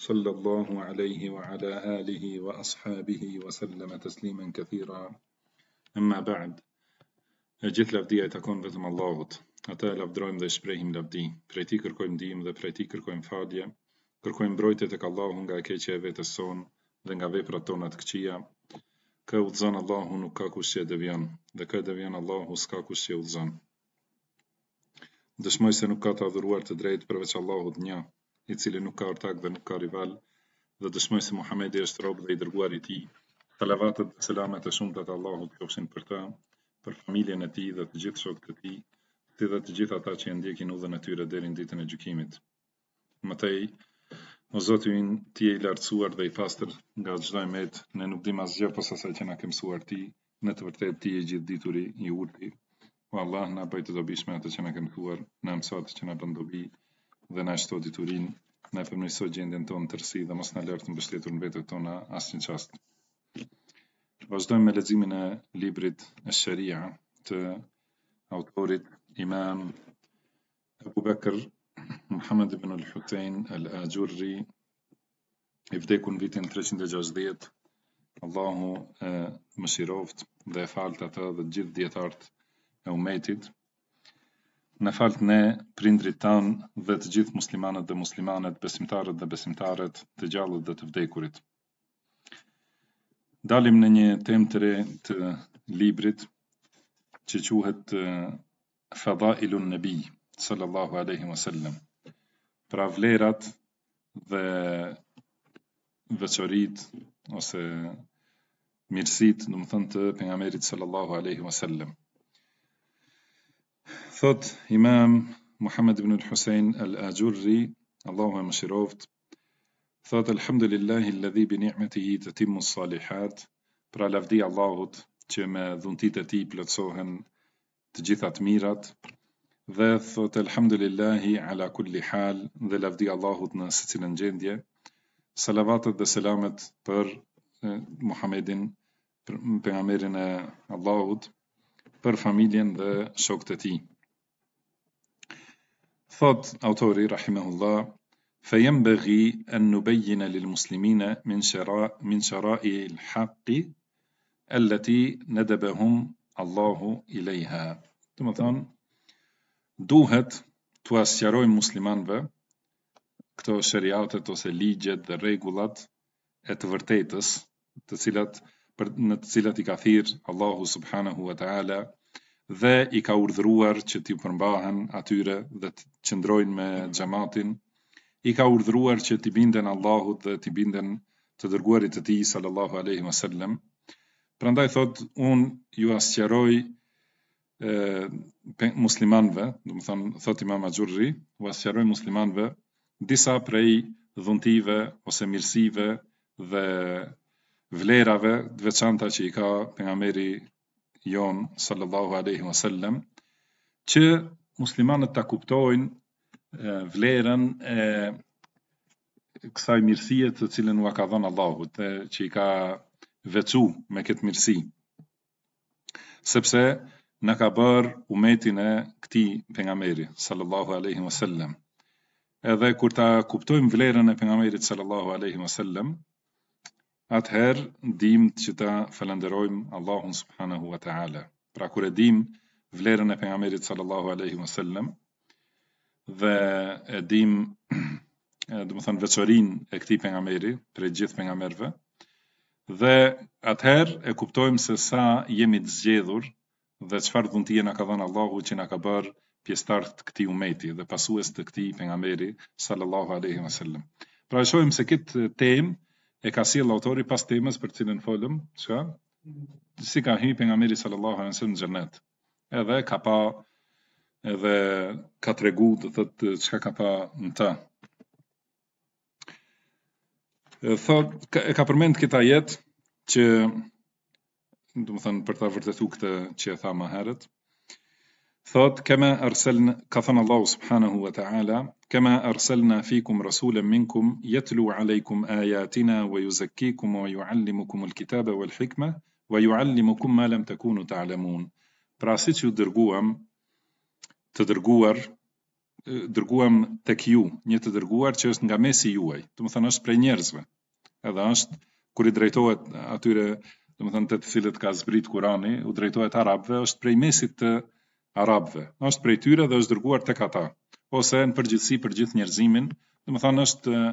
sallallahu alaihi wa ala alihi wa ashabihi wa sallama taslimen kathira emma ba'd e gjithë lavdia e takon vetëm Allahut ata e lavdrojmë dhe shprejhim lavdi prej ti kërkojmë dim dhe prej ti kërkojmë falje kërkojmë brojtje të kallahu nga keqe e vetës son dhe nga veprat tona të këqia kë u dhëzën Allahu nuk ka kush që e devjan dhe kë e devjan Allahu s'ka kush që e u dhëzën dëshmoj se nuk ka të adhuruar të drejt përveç Allahut një i cili nuk ka ortak dhe nuk ka rival, dhe dëshmoj se Muhamedi është rob dhe i dërguar i ti. Salavatet dhe selamet e shumë të të Allahu të kjofshin për të, për familjen e ti dhe të gjithë shokët të ti, dhe të gjithë ata që e ndjekin u dhe në tyre dheri ditën e gjukimit. Mëtej, o zotë ju ti e i lartësuar dhe i pastër nga të gjdoj metë, ne nuk dim asë gjepës asaj që na kemësuar ti, në të vërtet ti e gjithë dituri i urti. O Allah, na bëjtë të dobishme atë që na kemësuar, në mësot që na bëndobi, dhe na shto diturin, na e përmërso gjendjen tonë të rësi dhe mos në lërë të mbështetur në vetët tona asë një qastë. Vazdojmë me lezimin e librit e shëria të autorit imam Abu Bakr Muhammad ibn al-Hutein al-Ajurri i vdekun vitin 360 Allahu e mëshiroft dhe e falët atë dhe gjithë djetartë e umetit në falët ne, prindrit tan dhe të gjithë muslimanët dhe muslimanët, besimtarët dhe besimtarët, të gjallët dhe të vdekurit. Dalim në një tem të re të librit, që quhet Fadha Ilun Nebi, sallallahu aleyhi wa sallam, pra vlerat dhe veqorit, ose mirësit, në më thënë të pengamerit sallallahu aleyhi wa sallam. Thot imam Muhammed ibn al-Husayn al-Ajurri, Allahu e mëshiroft, thot alhamdulillahi alladhi bi ni'matihi tatimmu s salihat pra lavdi Allahut që me dhuntit e ti plëtsohen të gjithat mirat, dhe thot alhamdulillahi ala kulli hal dhe lavdi Allahut në së cilën gjendje, salavatet dhe selamet për Muhammedin, për nga e Allahut, për familjen dhe shokët e ti. Thot autori rahimahullah, fa bëgji an në bejjina lil muslimina min shara, min shara'i i haqqi haqi, allati në Allahu i lejha. Të më thonë, duhet të asjarojmë muslimanve këto shëriatet ose ligjet dhe regullat e të vërtetës, të cilat, për, në të cilat i ka Allahu subhanahu wa ta'ala dhe i ka urdhëruar që t'i përmbahen atyre dhe të qëndrojnë me mm. xhamatin. I ka urdhëruar që t'i binden Allahut dhe t'i binden të dërguarit të Tij sallallahu alaihi wasallam. Prandaj thot, un ju asqeroj e muslimanëve, do të thon thot Imam Axhurri, ju asqeroj muslimanëve disa prej dhuntive ose mirësive dhe vlerave të veçanta që i ka pejgamberi jon sallallahu alaihi wasallam që muslimanët ta kuptojnë vlerën e kësaj mirësie të cilën u ka dhënë Allahu dhe që i ka veçu me këtë mirësi sepse na ka bër umetin e këtij pejgamberi sallallahu alaihi wasallam edhe kur ta kuptojmë vlerën e pejgamberit sallallahu alaihi wasallam atëherë dim që ta falenderojmë Allahun subhanahu wa ta'ala. Pra kur e dim vlerën e pejgamberit sallallahu alaihi wasallam dhe e dim do të veçorin e këtij pejgamberi për gjithë pengamerve, dhe atëherë e kuptojmë se sa jemi të zgjedhur dhe çfarë dhunti na ka dhënë Allahu që na ka bërë pjesëtar të këtij umeti dhe pasues të këtij pejgamberi sallallahu alaihi wasallam. Pra shojmë se këtë temë e ka si autori pas temës për cilën folëm, çka? si ka hipi nga sallallahu alaihi wasallam në xhenet. Edhe ka pa edhe ka tregu të thotë çka ka pa në të. E thot e ka përmend këtë ajet që do të për ta vërtetuar këtë që e tha më herët. Thot, kema arselna, ka thënë Allahu subhanahu wa ta'ala, kema arselna fikum rasulem minkum, jetlu alejkum ajatina, wa ju zekikum, wa ju allimukum ul kitabe, wa hikme, wa ju allimukum malem të kunu të alemun. Pra si që dërguam, të dërguar, dërguam të kju, një të dërguar që është nga mesi juaj, të më thënë është prej njerëzve, edhe është, kur i drejtohet atyre, të më thënë të të cilët ka zbrit kurani, u drejtohet arabve, është prej mesit të, arabëve. Është prej tyre dhe është dërguar tek ata, ose në përgjithësi për gjithë njerëzimin. Do të thonë është eh,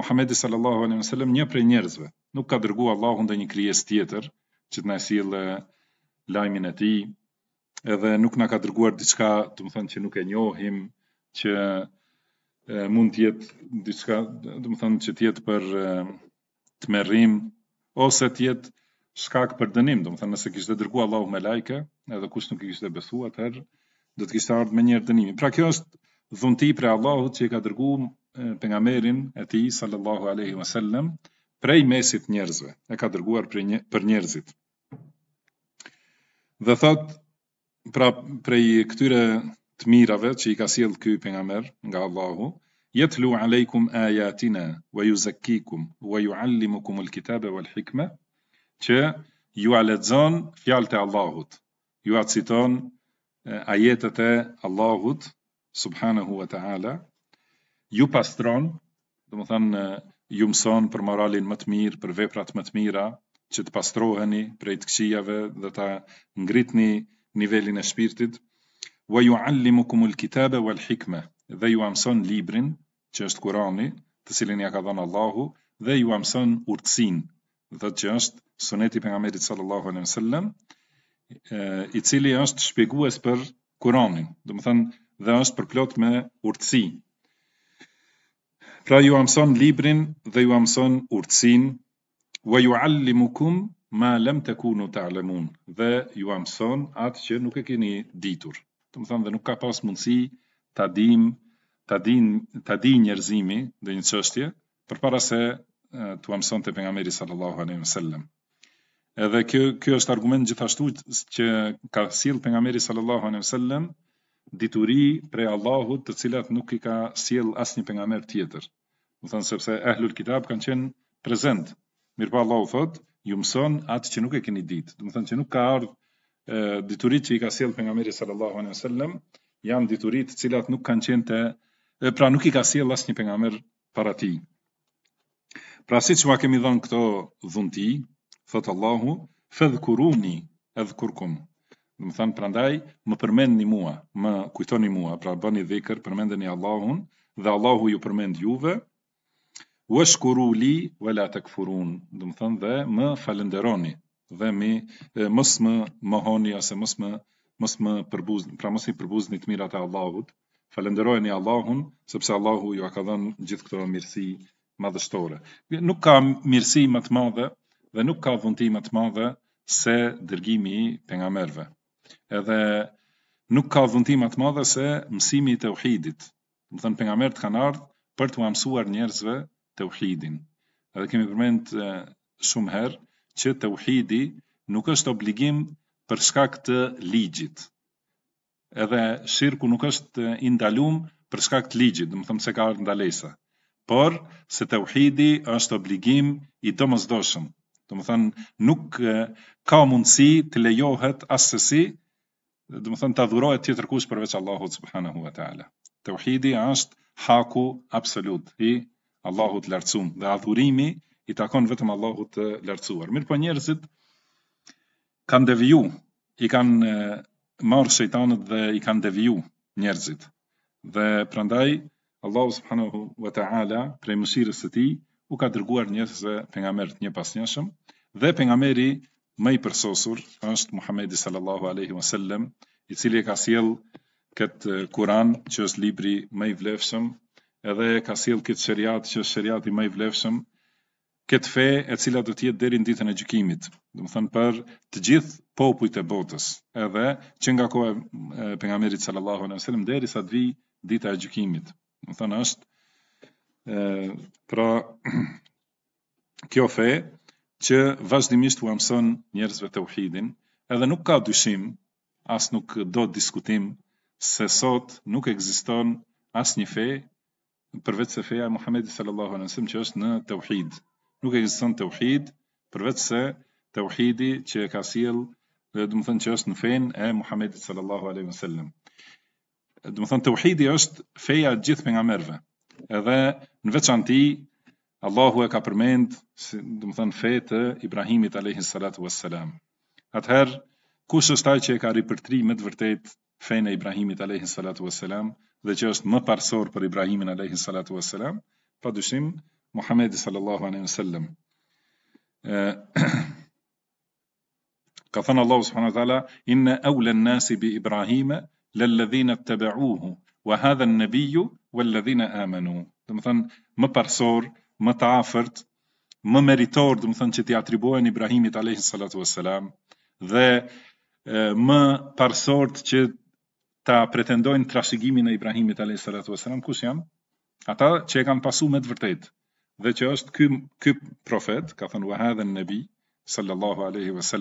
Muhamedi sallallahu alaihi wasallam një prej njerëzve. Nuk ka dërguar Allahu ndonjë krijes tjetër që të na sjellë eh, lajmin e tij, edhe nuk na ka dërguar diçka, do të thonë që nuk e njohim që e, eh, mund të jetë diçka, do të thonë që të jetë për e, të merrim ose të jetë shkak për dënim, do të thënë nëse kishte dërguar Allahu me lajke, edhe kush nuk i kishte besuar, atëherë do të kishte ardhur me njerë dënimi. Pra kjo është dhunti për Allahut që i ka dërguar pejgamberin e tij sallallahu alaihi wasallam prej mesit njerëzve, e ka dërguar për për njerëzit. Dhe thot pra prej këtyre të mirave që i ka sjell ky pejgamber nga Allahu Yatlu alaykum ayatina wa yuzakkikum wa yuallimukum wal walhikma që ju a lexon fjalët e Allahut, ju a citon ajetet e Allahut subhanahu wa taala, ju pastron, do të thonë ju mëson për moralin më të mirë, për veprat më të mira, që të pastroheni prej të këqijave dhe ta ngritni nivelin e shpirtit. Wa yuallimukum al wal hikma, dhe ju mëson librin, që është Kurani, të cilin ja ka dhënë Allahu, dhe ju mëson urtsin, dhe që është suneti për nga merit sallallahu alim sallam, i cili është shpjegues për kuronin, dhe më thënë dhe është përplot me urtësi. Pra ju amëson librin dhe ju amëson urtësin, wa ju allimukum ma lem të kunu të alemun, dhe ju amëson atë që nuk e keni ditur. Dhe më thënë dhe nuk ka pas mundësi të adim të adim të adim njerëzimi dhe një qështje, për para se të amson të pengameri sallallahu aleyhi sallam. Edhe kjo, kjo është argument gjithashtu që ka sil pengameri sallallahu aleyhi sallam dituri prej Allahut të cilat nuk i ka sil asë një pengamer tjetër. Më thënë sepse ehlul kitab kanë qenë prezent. Mirë pa po, Allahu thot, ju mëson atë që nuk e keni ditë. Më thënë që nuk ka ardhë diturit që i ka sil pengameri sallallahu aleyhi sallam janë diturit cilat nuk kanë qenë të pra nuk i ka sjell asnjë pejgamber para tij. Pra si që ma kemi dhënë këto dhunti, thëtë Allahu, fedhë edhe kurkum. Dhe më thënë, pra ndaj, më përmend një mua, më kujton një mua, pra bëni dhekër, përmend një Allahun, dhe Allahu ju përmend juve, u është kuru li, u e la të këfurun, dhe më thënë, dhe më falenderoni, dhe mi, e, mos më mëhoni, ose mos më, mos më përbuz, pra mos i përbuz një të mirat e Allahut, falenderojni Allahun, sepse Allahu ju a ka dhënë gjithë këto mirësi madhështore. Nuk ka mirësi më të madhe dhe nuk ka vëndi më të madhe se dërgimi i pengamerve. Edhe nuk ka vëndi më të madhe se mësimi të uhidit. Më thënë pengamert kanë ardhë për të mësuar njerëzve të uhidin. Edhe kemi përmend shumë herë që të uhidi nuk është obligim për shkak të ligjit. Edhe shirku nuk është indalum për shkak të ligjit, do më thëmë se ka ardhë ndalesa por se të uhidi është obligim i të mëzdoshëm. Të më thënë, nuk ka mundësi të lejohet asësi, të më thënë, të adhurohet tjetër kush përveç Allahu të subhanahu wa ta'ala. Të uhidi është haku absolut i Allahu të lartësum, dhe adhurimi i takon vetëm Allahu të lartësuar. Mirë po njerëzit, kanë deviju, i kanë marë shëjtanët dhe i kanë deviju njerëzit. Dhe prandaj, Allahu subhanahu wa ta'ala prej mëshirës të ti u ka dërguar njerëzve pejgamberët një pas njëshëm dhe pejgamberi më i përsosur është Muhamedi sallallahu alaihi wasallam i cili e ka sjell kët eh, Kur'an që është libri më i vlefshëm edhe e ka sjell kët shëriat që është sheria më i vlefshëm kët fe e cila do të jetë deri në ditën e gjykimit dhe më thënë për të gjithë popujt e botës edhe që nga koha e eh, pejgamberit sallallahu alaihi wasallam sa të vi dita e gjykimit më thënë është, e, pra kjo fe që vazhdimisht u amëson njerëzve të uhidin, edhe nuk ka dyshim, asë nuk do të diskutim, se sot nuk eksiston asë një fe, përvec se feja e Muhammedi sallallahu në nësim që është në të uhid. Nuk eksiston të uhid, përvec se të uhidi që ka siel, dhe du më thënë që është në fejnë e Muhammedit sallallahu aleyhi wa sallim thënë të thonë tauhidi është feja e gjithë pejgamberëve. Edhe në veçanti Allahu e ka përmend si do të thonë të Ibrahimit alayhi salatu vesselam. Ather kush është ai që e ka ripërtri me të vërtet fejnë e Ibrahimit alayhi salatu vesselam dhe që është më parsor për Ibrahimin alayhi salatu vesselam, pa dyshim Muhammedi sallallahu alaihi wasallam. Ka thënë Allahu subhanahu wa taala inna awla an-nasi bi Ibrahim lëllëdhina të të wa hadha në nëbiju, wa lëllëdhina amanu. Dhe më thënë, më parsor, më të afert, më meritor, dhe më thënë që ti atribuajnë Ibrahimit a.s. dhe më parsort që ta pretendojnë trashigimin e Ibrahimit a.s. Kus jam? Ata që e kanë pasu me të vërtet, dhe që është këm profet, ka thënë, wa hadha në nëbi, sallallahu a.s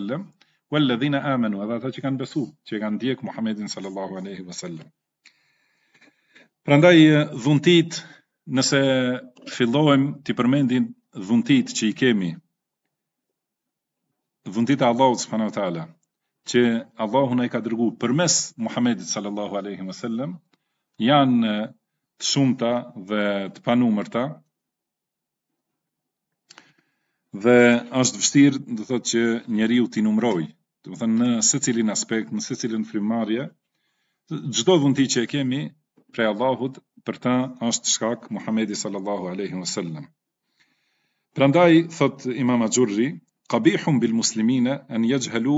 walladhina amanu edhe ata që kanë besu, që kanë ndjekë Muhammedin sallallahu alaihi wasallam. Prandaj eh, dhuntit, nëse fillohem të përmendin dhuntit që i kemi, dhuntit e Allahut subhanahu wa taala, që Allahu na i ka dërguar përmes Muhammedin sallallahu alaihi wasallam, janë eh, të shumta dhe të panumërta. Dhe është vështirë, do thot që njeriu ti numrojë të më thënë në së cilin aspekt, në së cilin frimarje, gjdo dhënti që e kemi prej Allahut, për ta është shkak Muhamedi sallallahu aleyhi wa sallam. Pra ndaj, thot imama Gjurri, kabihum bil muslimine në jëgjhelu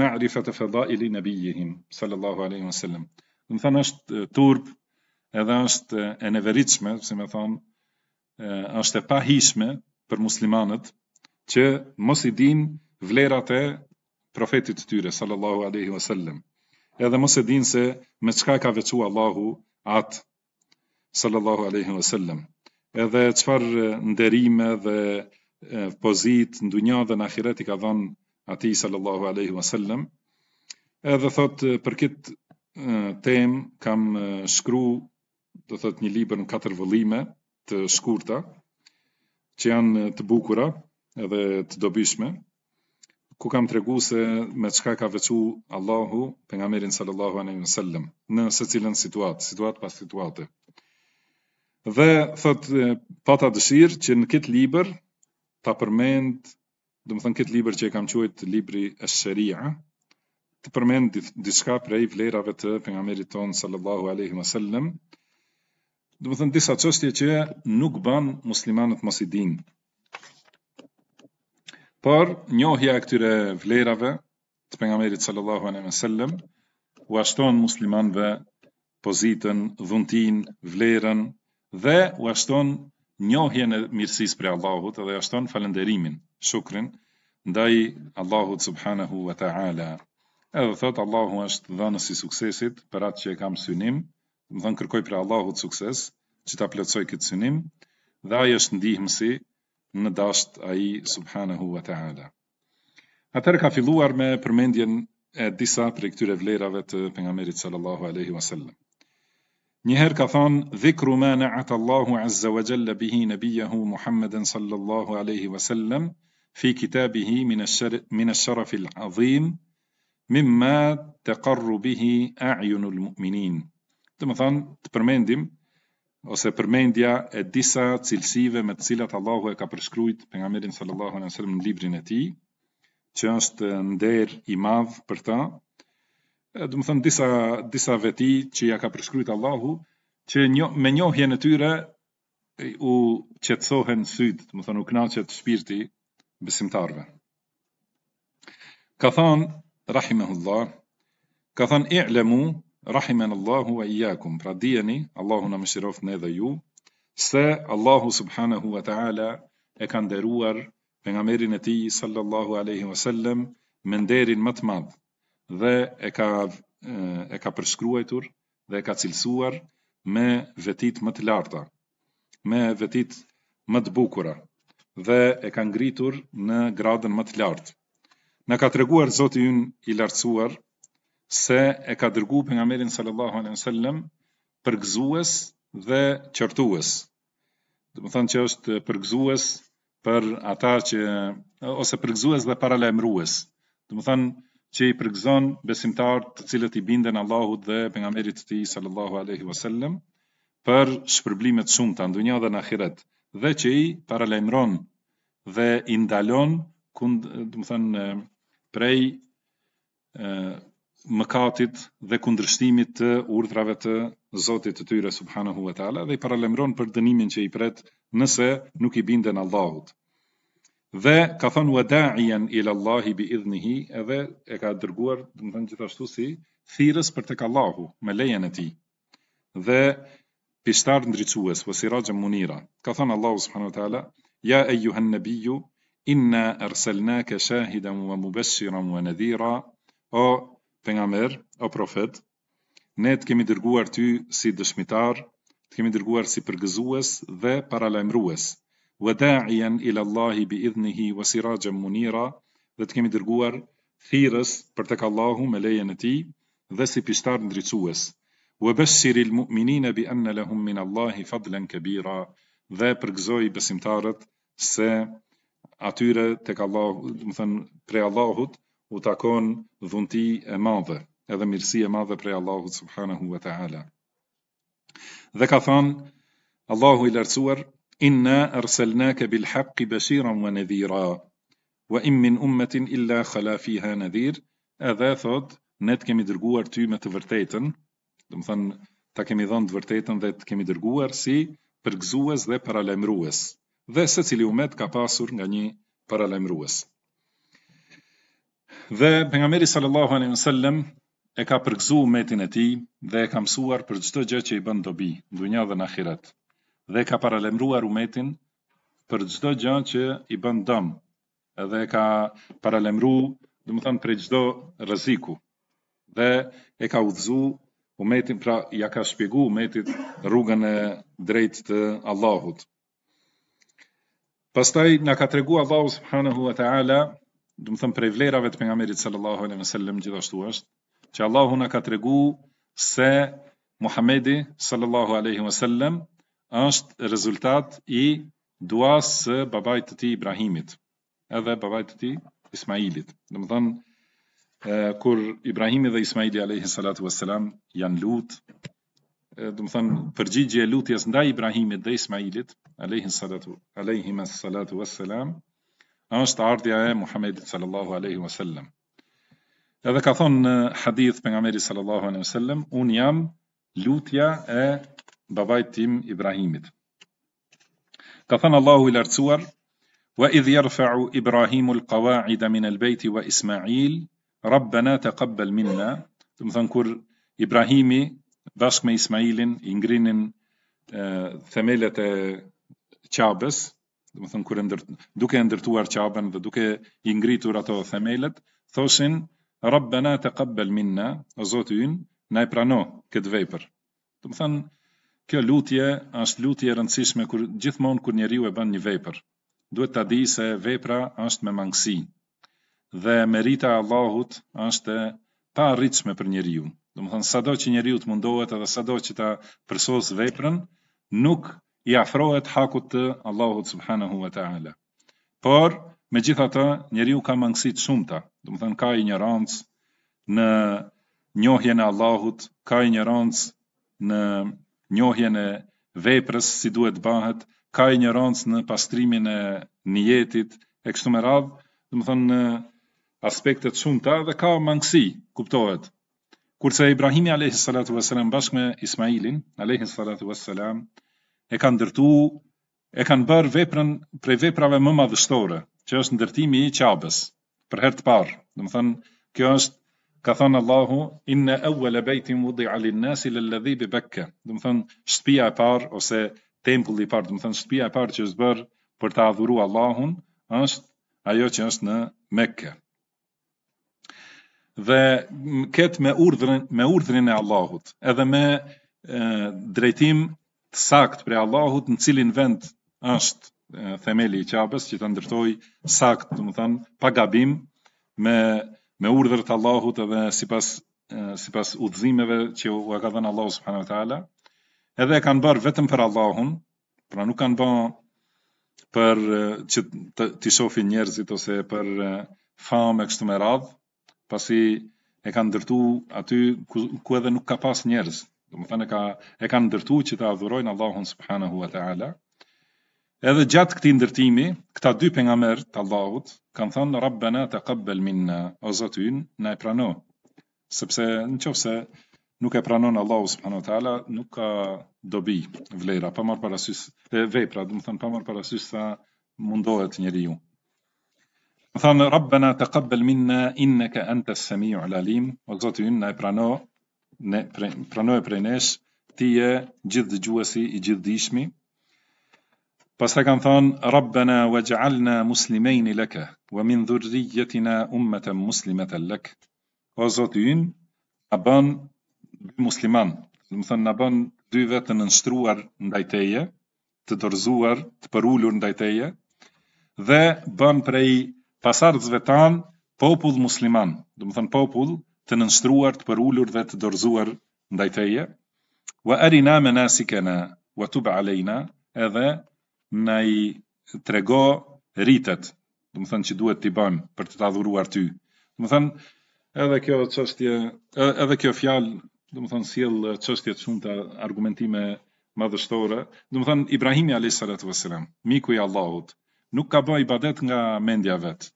ma'rifat e fedha ili nëbijihim, sallallahu aleyhi wa sallam. Dhe më thënë është turp, edhe është e nëveritshme, si me thënë, është e pahishme për muslimanët, që mos i din vlerat e profetit të tyre, sallallahu aleyhi wa sallem, edhe mos e din se me qka ka vequ Allahu atë, sallallahu aleyhi wa sallem, edhe qfar nderime dhe pozit, ndunja dhe në akireti ka dhanë ati, sallallahu aleyhi wa sallem, edhe thot për kitë tem kam shkru do thot një libër në katër vëllime të shkurta që janë të bukura edhe të dobishme ku kam tregu se me çka ka vequ Allahu pejgamberin sallallahu dhe sellem në secilën situatë, situatë pas situatë. Dhe thot pata dëshirë që në këtë libër ta përmend, do të thënë këtë libër që e kam quajt libri e sharia, të përmend diçka prej vlerave të pejgamberit ton sallallahu dhe sellem. Do të thënë disa çështje që nuk ban muslimanët mos i dinë. Por njohja e këtyre vlerave të pejgamberit sallallahu alejhi wasallam u ashton muslimanëve pozitën, dhuntin, vlerën dhe u ashton njohjen e mirësisë për Allahut dhe u ashton falënderimin, shukrin ndaj Allahut subhanahu wa ta'ala. Edhe thot Allahu është dhënës i suksesit për atë që e kam synim, më thënë kërkoj për Allahut sukses që ta plëcoj këtë synim, dhe ajo është ndihmësi në dasht a i subhanahu wa ta'ala. Atër ka filluar me përmendjen e disa për e këtyre vlerave të pengamerit sallallahu aleyhi wa sallam. Njëherë ka thonë, dhikru ma në atallahu Allahu azza wa jalla bihi nëbijahu Muhammeden sallallahu aleyhi wa sallam, fi kitabihi min e sharafil adhim, mimma të karru bihi a'junu l'mu'minin. muminin më thonë, të përmendim, ose përmendja e disa cilësive me të cilat Allahu e ka përshkruajt pejgamberin sallallahu alaihi wasallam në librin e tij, që është nder i madh për ta. Do të thonë disa disa veti që ja ka përshkruajt Allahu, që një, me njohjen e tyre u qetësohen sytë, do të thonë u kënaqet shpirti besimtarve. Ka thënë rahimahullah, ka thënë i'lamu Rahimen Allahu wa iakum, Pra dijeni, Allahu na mëshiroft ne dhe ju, se Allahu subhanahu wa ta'ala e ka nderuar pejgamberin e tij sallallahu alaihi wasallam më nderin më të madh dhe e ka e ka përshkruar dhe e ka cilësuar me vetit më të larta, me vetit më të bukura dhe e ka ngritur në gradën më të lartë. Na ka treguar Zoti i Lartësuar se e ka dërgu për nga merin sallallahu alen sallem përgëzues dhe qërtues. Dhe më thënë që është përgëzues për ata që, ose përgëzues dhe paralemrues. Dhe më thënë që i përgëzon besimtar të cilët i binden Allahut dhe për nga merit të ti sallallahu aleyhi wasallem për shpërblimet shumë të andunja dhe në akiret dhe që i paralemron dhe i ndalon kund, dhe më thënë, prej mëkatit dhe kundrështimit të urdhrave të Zotit të tyre subhanahu wa taala dhe i paralajmëron për dënimin që i pret nëse nuk i binden Allahut. Dhe ka thënë wada'ian ila Allahi bi idhnihi, edhe e ka dërguar, do të thënë gjithashtu si thirrës për tek Allahu me lejen e tij. Dhe pishtar ndriçues ose sirax munira. Ka thënë Allahu subhanahu wa taala, ja ayyuha nabiyyu inna arsalnaka shahidan wa mubashiran wa nadhira. O pengamer, o profet, ne të kemi dërguar ty si dëshmitar, të kemi dërguar si përgëzues dhe paralajmërues. Wa da'ian ila Allahi bi idhnihi wa sirajan munira, dhe të kemi dërguar thirrës për tek Allahu me lejen e tij dhe si pishtar ndriçues. Wa bashiril mu'minina bi anna lahum min Allahi fadlan kabira, dhe përgëzoi besimtarët se atyre tek Allahu, do të thënë prej Allahut, u takon dhunti e madhe, edhe mirësi e madhe prej Allahut subhanahu wa ta'ala. Dhe ka thënë, Allahu i lartësuar, inna arselnake bil haqqi bashiran wa nedhira, wa immin ummetin illa khalafi ha nedhir, edhe thot, ne të kemi dërguar ty me të vërtetën, do më thënë, ta kemi dhënë të vërtetën dhe të kemi dërguar si përgzues dhe paralemrues, dhe se cili umet ka pasur nga një paralemrues. Dhe pejgamberi sallallahu alaihi wasallam e ka përqësu umetin e tij dhe e ka mësuar për çdo gjë që i bën dobi, ndonjë edhe në ahiret. Dhe ka paralajmëruar umetin për çdo gjë që i bën dëm, edhe ka paralajmëruar, do të thënë, për çdo rreziku. Dhe e ka udhëzu umetin pra ja ka shpjegu umetit rrugën e drejtë të Allahut. Pastaj na ka tregu Allahu subhanahu wa taala do të them prej vlerave të pejgamberit sallallahu alejhi dhe sellem gjithashtu është që Allahu na ka tregu se Muhamedi sallallahu alejhi dhe sellem është rezultat i duas së babait të tij Ibrahimit edhe babait të tij Ismailit. Do të kur Ibrahimi dhe Ismaili alayhi salatu vesselam janë lut, do të përgjigje e lutjes ndaj Ibrahimit dhe Ismailit alayhi salatu alayhi salatu vesselam është ardhja e Muhamedit sallallahu alaihi wasallam. Edhe ka thonë hadith për nga meri sallallahu alaihi wasallam, unë jam lutja e babajt tim Ibrahimit. Ka thonë Allahu i lartësuar, wa idh yarfa'u Ibrahimu al-qawa'ida min al-bayti wa Isma'il, rabbana taqabbal minna, do të thonë kur Ibrahimi bashkë me Ismailin i ngrinin themelët e qabës, dhe më thënë, ndërt, duke ndërtuar qabën dhe duke i ngritur ato themelet, thosin, Rabbena te kabbel minna, o zotë yn, na e prano këtë vejpër. Dhe më thënë, kjo lutje është lutje rëndësishme kër, gjithmonë kër njeri e bën një vejpër. Duhet të di se vejpëra është me mangësi, dhe merita Allahut është pa rritëshme për njeri ju. Dhe më thënë, sa do që njeri të mundohet edhe sa do që ta përsos vejpërën, nuk i afrohet hakut të Allahut subhanahu wa ta'ala. Por, me gjitha të njeri u ka mangësit shumëta, dhe më thënë ka i një në njohjen e Allahut, ka i një në njohjen e veprës si duhet bahët, ka i një në pastrimin e njetit, e kështu me radhë, dhe më thënë në aspektet shumëta dhe ka mangësi, kuptohet. Kurse Ibrahimi a.s. bashkë me Ismailin, a.s e kanë ndërtu, e kanë bërë veprën prej veprave më madhështore, që është ndërtimi i Ka'bës. Për herë të parë, do të thënë, kjo është, ka thënë Allahu, "Inna awwala baytin wudi'a lin-nasi alladhi bi-Bakkah." Do të thënë, shtëpia e parë ose tempulli i parë, do të thënë shtëpia e parë që është bërë për të adhuruar Allahun, është ajo që është në Mekkë. Dhe Mekkët me urdhrin, me urdhrin e Allahut, edhe me drejtim sakt për Allahut në cilin vend është themeli i qapës që të ndërtoj sakt, të më thënë, pa gabim me, me urdhër të Allahut edhe si pas, si pas udhëzimeve që u e ka dhenë Allahus subhanu të edhe e kanë bërë vetëm për Allahun, pra nuk kanë bërë për që të, të shofi njerëzit ose për famë e kështu me radhë, pasi e kanë dërtu aty ku, ku edhe nuk ka pas njerëz Dhe më thënë e, ka, e kanë ndërtu që ta adhurojnë Allahun subhanahu wa ta'ala. Edhe gjatë këti ndërtimi, këta dy për nga mërë të Allahut, kanë thënë, Rabbena të qëbbel minna, o zotin, na e prano. Sepse në qofë se nuk e pranon Allahu subhanahu wa ta'ala, nuk ka dobi vlera, pa marë parasys, e vepra, dhe më thënë, pa marë parasys sa mundohet njëri ju. Më thënë, Rabbena të qëbbel minna, inne ka antë semi u lalim, o zotin, na e prano, ne pre, pranoj prej nesh, ti je gjithë dëgjuesi i gjithë dishmi. Pastaj kanë Rabbena, Rabbana waj'alna muslimeina laka wa min dhurriyyatina ummatan muslimatan lak. O Zot ynë, bën dy musliman, do të thonë na bën dy vetë në nënshtruar ndaj teje, të dorzuar, të përulur ndaj teje dhe bën prej pasardhësve tan popull musliman, do të thonë popull të nënshtruar të përullur dhe të dorëzuar ndaj teje wa arina manasikana wa tub alejna, edhe na i trego ritet do të thonë që duhet t'i bën për të t'adhuruar ty do të thonë edhe kjo çështje edhe kjo fjalë do të thonë sjell çështje të të argumentime madhështore do të thonë Ibrahimi alayhis salatu vesselam miku i Allahut nuk ka bëj ibadet nga mendja vet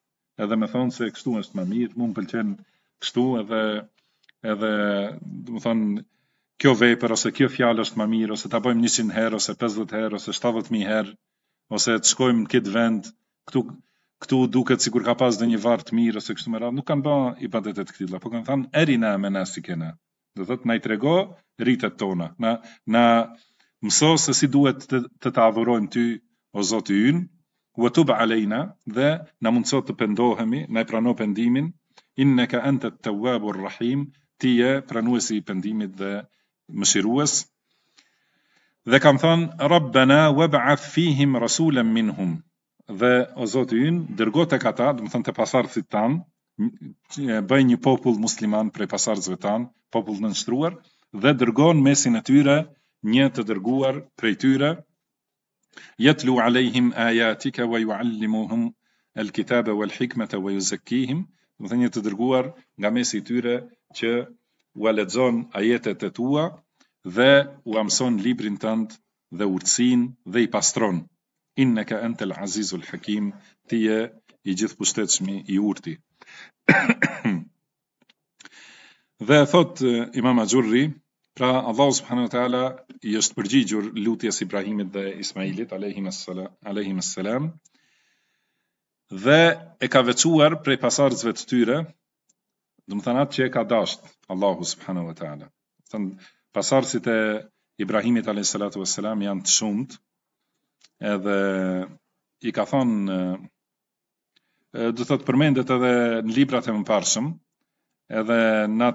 edhe më thon se kështu është më mirë mund pëlqen kështu edhe edhe do të thon kjo vepër ose kjo fjalë është më mirë ose ta bëjmë 100 herë ose 50 herë ose 70000 herë ose të shkojmë në këtë vend këtu këtu duket sikur ka pas ndonjë varr të mirë ose kështu më radh nuk kanë bë ibadet të këtilla po kanë thënë eri na me na si kena do thot na i trego rritet tona na na mëso se si duhet të të, të adhurojmë ty o Zoti ynë u tub alejna dhe na mundso të pendohemi na i prano pendimin Inne ka anta at-Tawwabur Rahim, e pranuesi i pendimit dhe mëshirues. Dhe kam thënë, Rabbana wab'ath fihim rasulan minhum. Dhe o Zoti ynë, dërgo tek ata, do të thonë te pasartësit tan, bëj një popull musliman prej pasartëzve tan, popull nënshtruar dhe dërgon Mesin e tyre një të dërguar prej tyre, yatlu alaihim ayatika wa yuallimuhum al-kitaba wal-hikmata wa yuzakkihim. Më të një të dërguar nga mesi i tyre që u lexon ajetet e tua dhe u amson librin tënd dhe urtsin dhe i pastron. Inna ka antal azizul hakim ti e i gjithë pushtetshmi i urti. dhe thot eh, Imam Xhurri, pra Allah subhanahu wa taala i është përgjigjur lutjes Ibrahimit dhe Ismailit alayhimus salam, alayhimus salam dhe e ka vequar prej pasardhësve të tyre, do të thonë atë që e ka dashur Allahu subhanahu wa taala. Do pasardhësit e Ibrahimit a.s. janë të shumtë, edhe i ka thonë do të thotë përmendet edhe në librat e mëparshëm, edhe në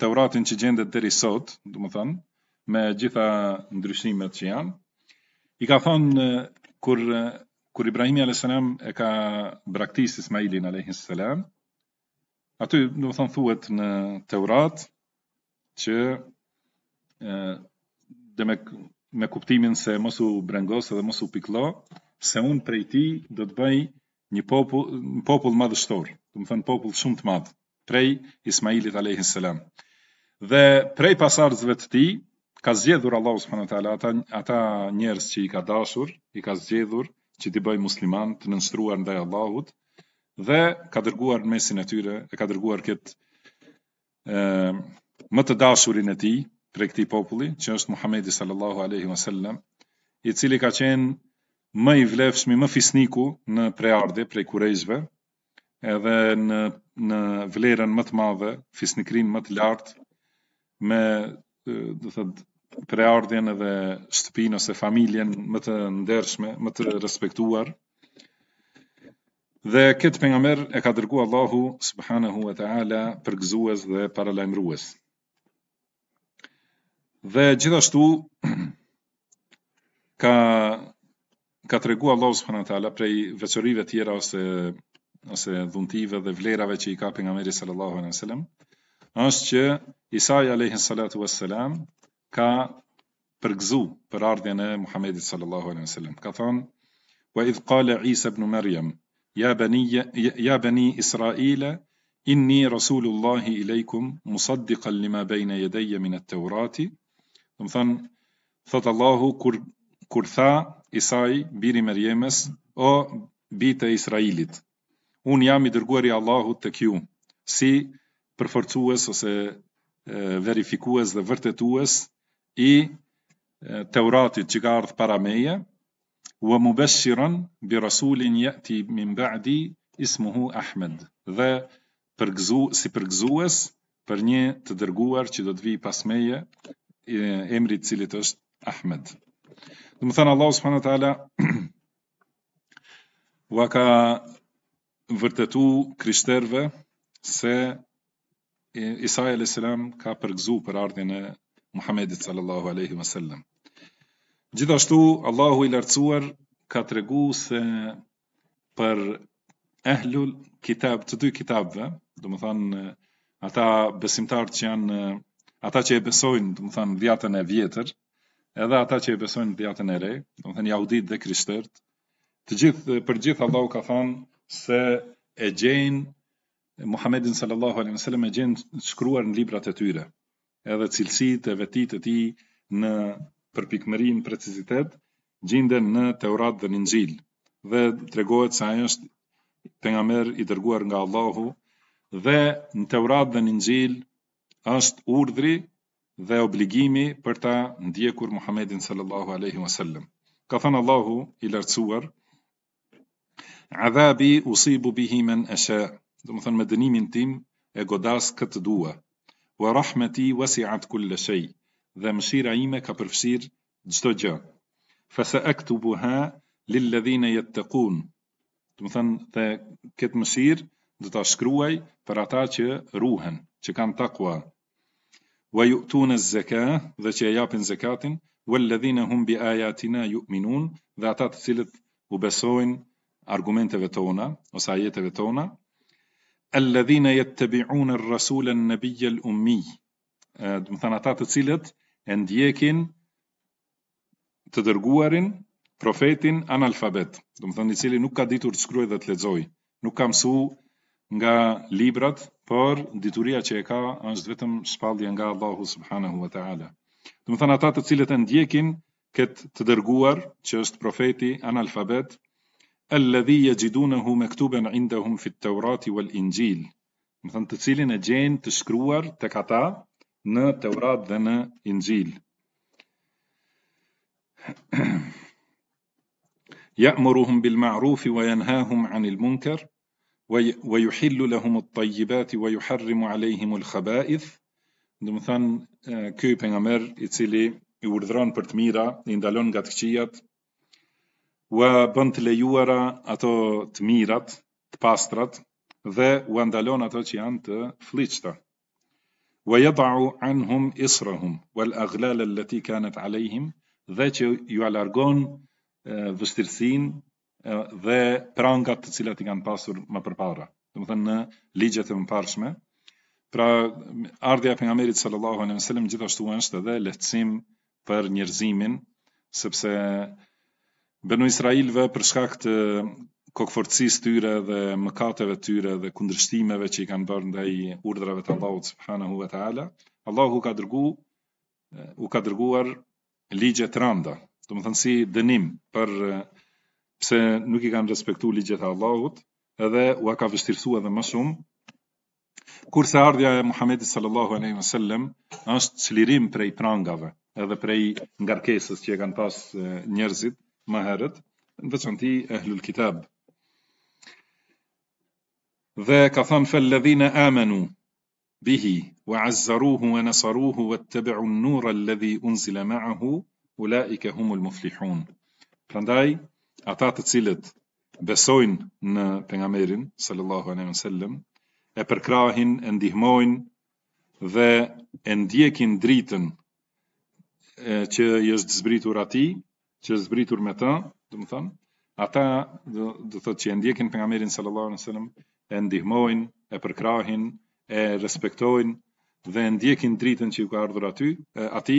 Teuratin që gjendet deri sot, do të thonë me gjitha ndryshimet që janë. I ka thonë kur kur Ibrahimi a.s. e ka braktis Ismailin a.s. Aty, do më thonë, thuet në Teurat, që e, dhe me, me kuptimin se mos u brengos edhe mos u piklo, se unë prej ti do të bëj një popull, popull madhështor, të më thënë popull shumë të madhë, prej Ismailit a.s. Dhe prej pasarëzve të ti, ka zgjedhur Allahu subhanahu wa taala ata, ata njerëz që i ka dashur, i ka zgjedhur që ti bëj musliman të nënshtruar ndaj Allahut dhe ka dërguar në mesin e tyre e ka dërguar këtë ë më të dashurin e tij për këtë populli që është Muhamedi sallallahu alaihi wasallam i cili ka qenë më i vlefshmi, më fisniku në preardhje prej kurejshve, edhe në, në vlerën më të madhe, fisnikrin më të lartë, me, të thëtë, ardhjen edhe shtëpinë ose familjen më të ndershme, më të respektuar. Dhe këtë pengamer e ka dërgu Allahu subhanahu wa ta'ala për gëzues dhe paralajmrues. Dhe gjithashtu ka, ka të regu Allahu subhanahu wa ta'ala prej veqërive tjera ose, ose dhuntive dhe vlerave që i ka pengameri sallallahu wa sallam, është që Isai a.s ka përgëzu për ardhjën e Muhamedit sallallahu alaihi wasallam. Ka thonë, "Wa idh qala Isa ibn Maryam, ya bani ya bani Israil, inni rasulullahi ileikum musaddiqan lima bayna yadayya min at-Tawrat." Do të thonë, thot Allahu kur kur tha Isai biri Maryemes, o bita e Israilit, un jam i dërguari i Allahut tek ju si përforcues ose verifikues dhe vërtetues i Teuratit që ka ardh para meje, u mubashiran bi rasulin yati min ba'di ismuhu Ahmed. Dhe përgzu si përgzues për një të dërguar që do të vijë pas meje, emri i cilit është Ahmed. Do të thënë Allahu subhanahu wa taala wa ka vërtetu krishterve se Isa e ka përgzu për ardhjën e Muhammedit sallallahu aleyhi wa sallam. Gjithashtu, Allahu i lartësuar ka të regu se për ehlul kitab, të dy kitabve, dhe më thanë, ata besimtarët që janë, ata që e besojnë, dhe më thanë, vjatën e vjetër, edhe ata që e besojnë vjatën e re, dhe më thanë, jaudit dhe krishtërt, të gjithë, për gjithë Allahu ka thanë se e gjenë, Muhammedin sallallahu alaihi wasallam e gjen shkruar në librat e tyre edhe cilësit e vetit e ti në përpikmërin precizitet, gjinde në Teurat dhe Ninxil, dhe të regohet se ajo është për nga merë i dërguar nga Allahu, dhe në Teurat dhe Ninxil është urdhri dhe obligimi për ta ndjekur Muhammedin sallallahu aleyhi wa sallam. Ka thënë Allahu i lartësuar, Adhabi usibu bihimen e shë, dhe më thënë me dënimin tim e godas këtë duhe, wa rahmeti wasiat kulle shej, dhe mëshira ime ka përfshir gjdo gjë. Fëse e këtu buha, lillë dhine jetë të kun, të më thënë dhe këtë mëshirë dhe ta shkruaj për ata që ruhen, që kanë takua. Wa ju këtu në zeka dhe që e japin zekatin, wa hum humbi ajatina ju minun dhe ata të cilët u besojnë argumenteve tona, ose ajeteve tona, alladhina yattabi'una ar-rasula an-nabiyya al-ummi do të thonë ata të cilët e ndjekin të dërguarin profetin analfabet do të thonë i cili nuk ka ditur të shkruajë dhe të lexojë nuk ka mësuar nga librat por dituria që e ka është vetëm shpallje nga Allahu subhanahu wa taala do të thonë ata të cilët e ndjekin këtë të dërguar që është profeti analfabet alladhi yajidunahu maktuban indahum fi at-taurati wal-injil do thënë të cilin e gjen të shkruar tek ata në Teurat dhe në Injil ya'muruhum bil ma'ruf wa yanhahum 'anil munkar wa yuhillu lahum at-tayyibat wa yuharrimu 'alayhim al-khaba'ith do thënë ky pejgamber i cili i urdhron për të mira, i ndalon nga të këqijat, u a bën të lejuara ato të mirat, të pastrat dhe u ndalon ato që janë të fllishta. U yadhu anhum israhum wal aghlal allati kanat alehim dhe që ju alargon vështirsin dhe prangat të cilat i kanë pasur më përpara. Dhe më thënë në ligjet e më pashme, pra ardhja për nga merit sallallahu anem sallim gjithashtu është dhe lehtësim për njerëzimin, sepse Benu Israelve për shkak të kokforcisë tyre dhe mëkateve tyre dhe kundërshtimeve që i kanë bërë ndaj urdhrave të Allahut subhanahu wa taala, Allahu ka dërguar u ka dërguar ligje të rënda, do të thonë si dënim për pse nuk i kanë respektuar ligjet e Allahut, edhe u ka vështirësuar edhe më shumë. Kurse ardhja e Muhamedit sallallahu alaihi wasallam është çlirim prej prangave, edhe prej ngarkesës që e kanë pas njerëzit, më herët, në veçanti ehlul kitab. Dhe ka than fel ladhina amanu bihi wa azzaruhu wa nasaruhu wa tëbëru në nura ledhi unzila ma'ahu u humul muflihun. Prandaj, ata të cilët besojnë në pengamerin, sallallahu anem sallem, e përkrahin, e ndihmojnë dhe e ndjekin dritën e, që jështë zbritur ati, që është zbritur me të, dhe më thënë, ata dhe, dhe thëtë që e ndjekin për nga merin sallallahu në sallam, e ndihmojnë, e përkrahin, e respektojnë, dhe e ndjekin dritën që ju ka ardhur aty, e, ati,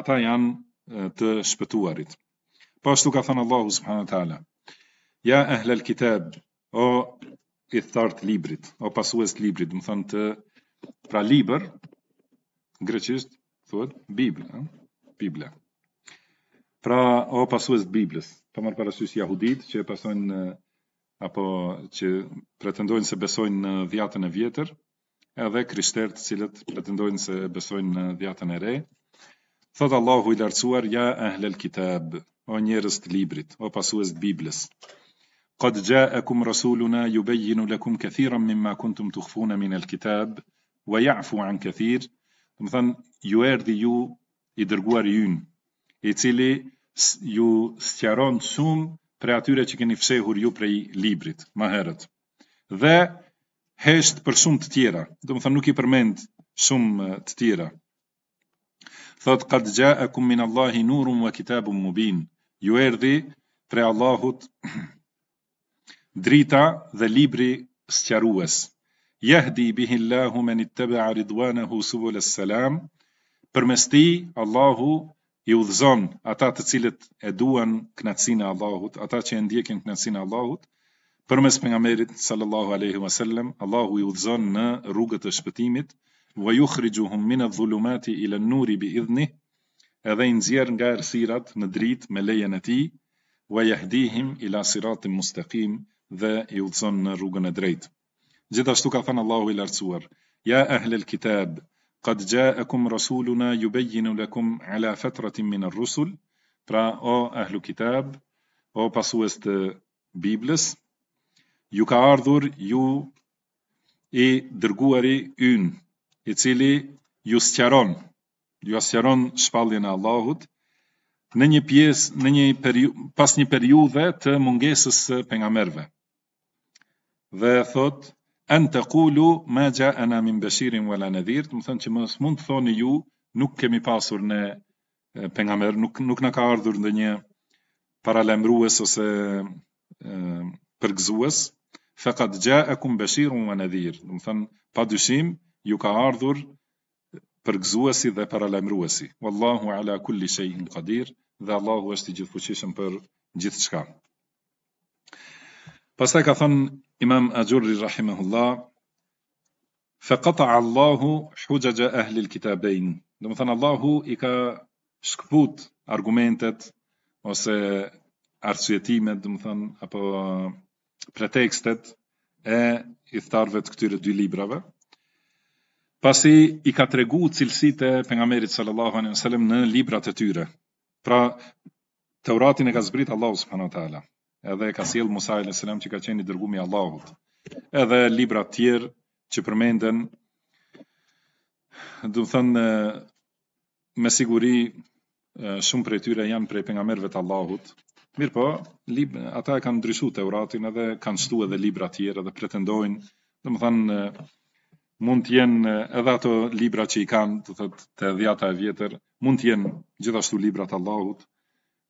ata janë të shpëtuarit. Po ashtu ka thënë Allahu subhanët ala, ja ehlel kitab, o i thartë librit, o pasues të librit, dhe më thënë të pra liber, greqisht, thuet, Biblia, Biblia pra o pasues të Biblës, pa marrë parasysh jahudit, që e pasojnë eh, apo që pretendojnë se besojnë në dhjatën e vjetër, edhe krishterë të cilët pretendojnë se besojnë në dhjatën e re. Thot Allahu i lartësuar, ja ehle l-kitab, o njerës të librit, o pasues të Biblës. Qëtë gja e kumë rasuluna, ju bejjinu lëkum këthiram min kuntum të khfuna min e l-kitab, wa jafu an këthir, të më thënë, ju erdi ju i dërguar jynë, i cili ju sqaron shum për atyrat që keni fshehur ju prej librit më herët. Dhe hesht për shumë të tjera, do të thonë nuk i përmend shumë të tjera. Thot qad ja'akum min Allahi nurun wa kitabun mubin. Ju erdi pre Allahut drita dhe libri sqarues. Yahdi bihi Allahu man ittaba ridwanahu subul salam. Përmes tij Allahu i udhëzon ata të cilët e duan knatësin e Allahut, ata që e ndjekin knatësin e Allahut, për mes për nga merit, sallallahu aleyhi wa sallem, Allahu i udhëzon në rrugët e shpëtimit, vë ju khrigju dhulumati i lën nuri bi idhni, edhe i nga errësirat në drit me lejen e ti, vë jahdihim i lasiratim mustekim dhe i udhëzon në rrugën e drejtë. Gjithashtu ka thënë Allahu i lartësuar, ja ahlel kitab, qad jaakum rasuluna yubayyinu lakum ala fatratin min ar-rusul pra o ahlu kitab o pasues të biblës ju ka ardhur ju i dërguari yn i cili ju sqaron ju sqaron shpalljen e Allahut në një pjesë në një periu, pas një periudhe të mungesës së pejgamberëve dhe thotë an taqulu ma ja'ana min basirin wala nadhir do të thonë që mos mund të thoni ju nuk kemi pasur ne pejgamber nuk nuk na ka ardhur ndonjë paralajmërues ose përgjues faqad ja'akum basirun wa nadhir do të thonë padyshim ju ka ardhur përgjuesi dhe paralajmëruesi wallahu ala kulli shay'in qadir dhe allah është i gjithfuqishëm për gjithçka Pastaj ka thon Imam Ajurri rahimahullah fe qata Allahu hujaj ahli al-kitabain. Do të Allahu i ka shkput argumentet ose arsyetimet, do të apo pretekstet e i tharve të këtyre dy librave. Pasi i ka tregu cilësit e pengamerit sallallahu anem sallem në librat e tyre. Pra, të uratin e ka zbrit Allahu s.a edhe ka sjell Musa alayhis salam që ka qenë i dërguar me Allahut. Edhe libra të tjerë që përmenden do të thonë me siguri shumë prej tyre janë prej pejgamberëve të Allahut. Mirpo, ata e kanë ndryshuar Teuratin edhe kanë shtu edhe libra të tjerë dhe pretendojnë, do të thonë mund të jenë edhe ato libra që i kanë, do të thotë, të dhjata e vjetër, mund të jenë gjithashtu libra të Allahut,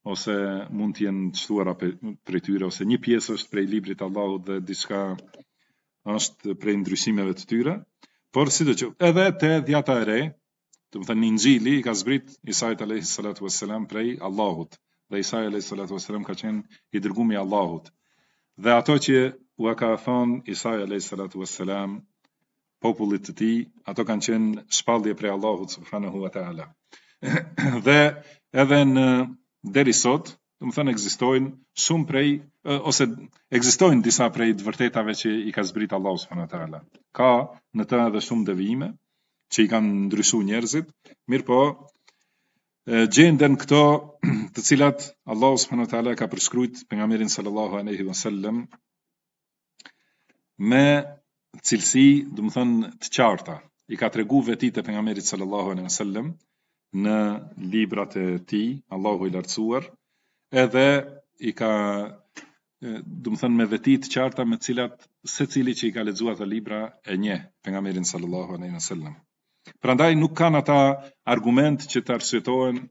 ose mund të jenë çthuara prej tyre ose një pjesë është prej librit të Allahut dhe diçka është prej ndryshimeve të tyre. Por si edhe te dhjata e re, do të thënë Injili i ka zbrit Isa i vesselam prej Allahut. Dhe Isa i vesselam ka qenë i dërguar i Allahut. Dhe ato që u ka thënë Isa i alayhi vesselam popullit të tij, ato kanë qenë shpallje prej Allahut subhanahu wa taala. dhe edhe në deri sot, do të thënë ekzistojnë shumë prej ose ekzistojnë disa prej të vërtetave që i ka zbrit Allahu subhanahu teala. Ka në të edhe shumë devijime që i kanë ndryshu njerëzit, mirë po gjenden këto të cilat Allahu subhanahu wa ka përshkruajt pejgamberin sallallahu alaihi wasallam me cilësi, do të thënë të qarta. I ka treguar vetit e pejgamberit sallallahu alaihi wasallam në librat e ti, Allahu i lartësuar, edhe i ka, du më thënë, me vetit qarta me cilat, se cili që i ka ledzua të libra e nje, për nga sallallahu a nejnë sallam. Pra ndaj nuk kanë ata argument që të arsvetohen,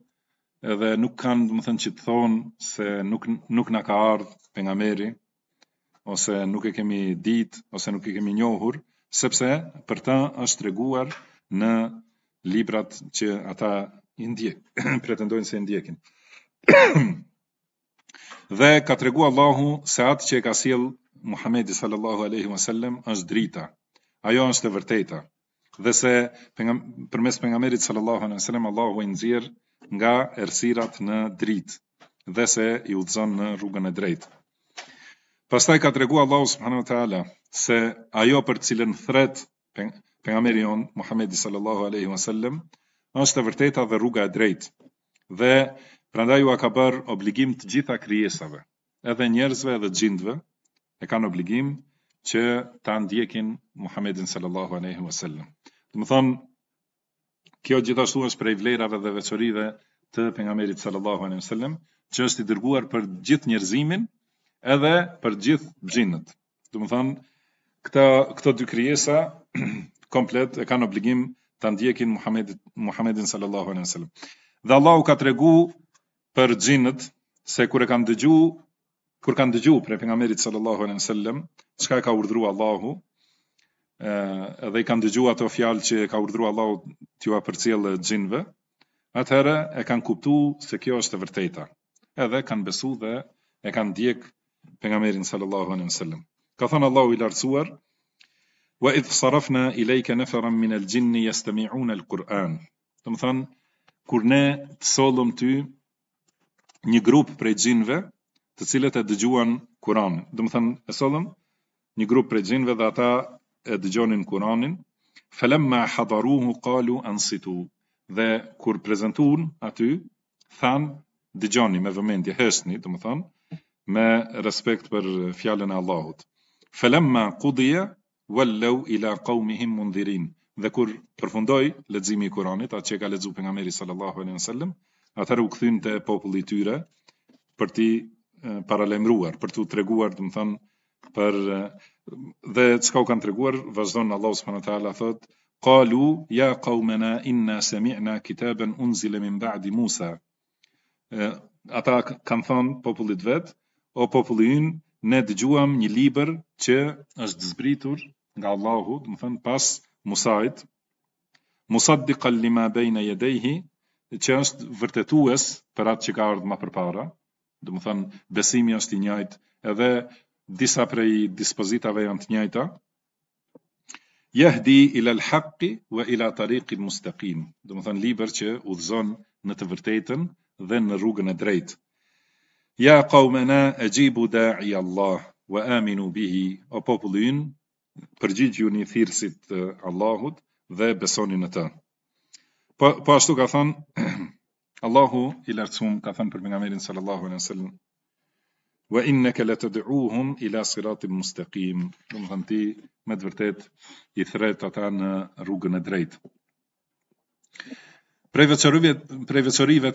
edhe nuk kanë, du më thënë, që të thonë se nuk, nuk nga ka ardhë për nga ose nuk e kemi dit, ose nuk e kemi njohur, sepse për ta është reguar në librat që ata i pretendojnë se i dhe ka tregu Allahu se atë që e ka sjell Muhamedi sallallahu alaihi wasallam është drita. Ajo është e vërteta. Dhe se përmes pejgamberit për sallallahu alaihi wasallam Allahu i nxjerr nga errësirat në dritë dhe se i udhzon në rrugën e drejtë. Pastaj ka tregu Allahu subhanahu wa taala se ajo për cilën thret pejgamberi on Muhammed sallallahu alaihi wasallam është e vërteta dhe rruga e drejtë. Dhe prandaj ju ka bërë obligim të gjitha krijesave, edhe njerëzve edhe xhindve, e kanë obligim që ta ndjekin Muhammedin sallallahu alaihi wasallam. Do të thonë kjo gjithashtu është prej vlerave dhe veçorive të pejgamberit sallallahu alaihi wasallam, që është i dërguar për gjithë njerëzimin, edhe për gjithë xhinët. Do të thonë këta këto dy krijesa komplet e kanë obligim të ndjekin Muhammedin, Muhammedin sallallahu alaihi wasallam. Dhe Allahu ka tregu për gjinët, se kur e kanë dëgju, kur kanë dëgju për pejgamberin sallallahu alaihi wasallam, çka ka urdhëruar Allahu, ë dhe i kanë dëgju ato fjalë që e ka urdhëruar Allahu t'i për përcjellë xhinëve, atëherë e kanë kuptuar se kjo është e vërteta. Edhe kanë besuar dhe e kanë ndjek pejgamberin sallallahu alaihi wasallam. Ka thënë Allahu i lartësuar, wa idh sarafna ilayka nafaran min al-jinn yastami'un al-Qur'an. Do të thon kur ne të sollëm ty një grup prej xhinve, të cilët e dëgjuan Kur'anin. Do të thon e sollëm një grup prej xhinve dhe ata e dëgjonin Kur'anin. Falamma hadaruhu qalu ansitu. Dhe kur prezantuan aty, than dëgjoni me vëmendje, hesni, do të thon me respekt për fjalën e Allahut. Falamma qudiya Wallau ila qaumihim mundhirin. Dhe kur përfundoi leximi i Kuranit, atë që ka lexuar pejgamberi sallallahu alaihi wasallam, atëherë u kthyn te populli tyre për t'i paralajmëruar, për t'u treguar, do të thon, për dhe çka u kanë treguar, vazhdon Allahu subhanahu wa taala thot: "Qalu ya qaumana inna sami'na kitaban unzila min ba'di Musa." Ata kanë thon popullit vet, o populli ynë, ne dëgjuam një libër që është zbritur nga Allahu, dhe më thënë pas Musait, Musaddiqa lima bejna jedejhi, që është vërtetues për atë që ka ardhë ma përpara, dhe më thënë besimi është i njajtë, edhe disa prej dispozitave janë të njajta, jahdi ila l'haqqi wa ila tariqin mustaqim, dhe më thënë liber që udhëzon në të vërtetën dhe në rrugën e drejtë. Ja qaumena e gjibu da'i Allah, wa aminu bihi, o popullin, përgjigju një thirësit të Allahut dhe besoni në të. Po, po, ashtu ka thënë, Allahu i lartësum ka thënë për nga merin sallallahu në sëllën, wa inneke le të dëuhum ila sëratim mustekim, dhe më thënë ti, me të vërtet, i thret ata në rrugën e drejtë. Prej veçorive,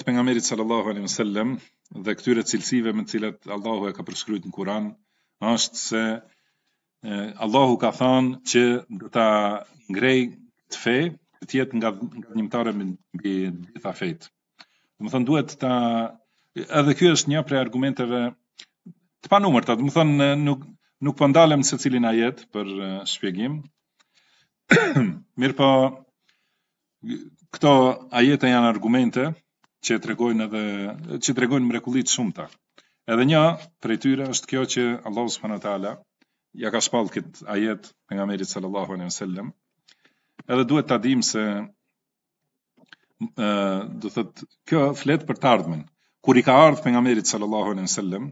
të pejgamberit sallallahu alaihi wasallam dhe këtyre cilësive me të cilat Allahu e ka përskryt në Kur'an, është se Allahu ka thënë që do ta ngrej të fe, të jetë nga nga dhimtarë mbi të gjitha fetë. Do të thonë duhet ta edhe ky është një prej argumenteve të panumërta, do të thonë nuk nuk po ndalem se cilin ajet jet për shpjegim. Mirpo këto ajete janë argumente që tregojnë edhe që tregojnë mrekullitë shumëta. Edhe një prej tyre është kjo që Allahu subhanahu taala ja ka shpallë këtë ajet për nga meri sallallahu alaihi sallam, edhe duhet të adim se, dhe thët, kjo fletë për të ardhmen. Kur i ka ardhë për nga meri sallallahu alaihi sallam,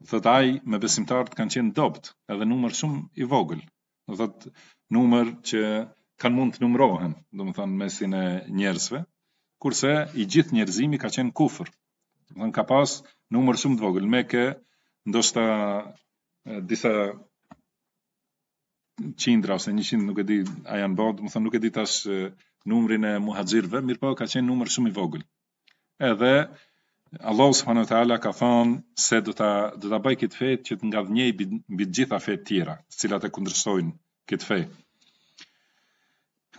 dhe thët, aj me besimtartë kanë qenë dopt, edhe numër shumë i vogël, dhe thët, numër që kanë mund të numrohen, dhe më thënë, mesin e njerësve, kurse i gjithë njerëzimi ka qenë kufër. Dhe në ka pas numër shumë të vogël, me ke, ndoshta, disa qindra ose një qindra, nuk e di a janë bërë, më thënë nuk e di tash numrin e muhajgjirve, mirë po ka qenë numër shumë i vogël. Edhe Allah subhanahu wa taala ka thënë se do ta do ta bëj këtë fe që të ngadhnjej mbi të gjitha fejt tjera, të cilat e kundërshtojnë këtë fe.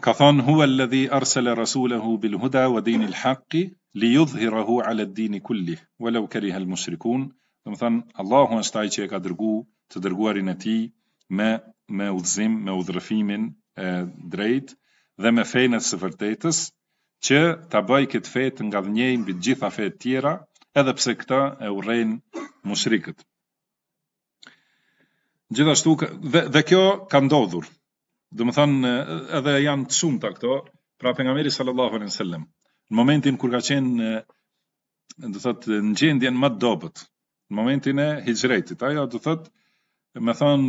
Ka thënë hua lëdhi arsala rasulahu bil huda wa dinil haqqi li yudhhirahu ala ad-din kulli walau kariha al-mushrikun. Do të thënë Allahu është që e ka dërguar të dërguarin e tij me me udhëzim, me udhërrëfimin e drejtë dhe me feinë së vërtetës që ta bëj këtë fejtë nga mbi të gjitha fetë tjera, edhe pse këtë e urejnë mushrikët. Gjithashtu, dhe dhe kjo ka ndodhur. Do të thonë edhe janë të shumta këto, prapë pejgamberi sallallahu alaihi wasallam, në momentin kur ka qenë do të thotë në gjendjen më të dobët, në momentin e hijrëtit, ajo do thotë me thon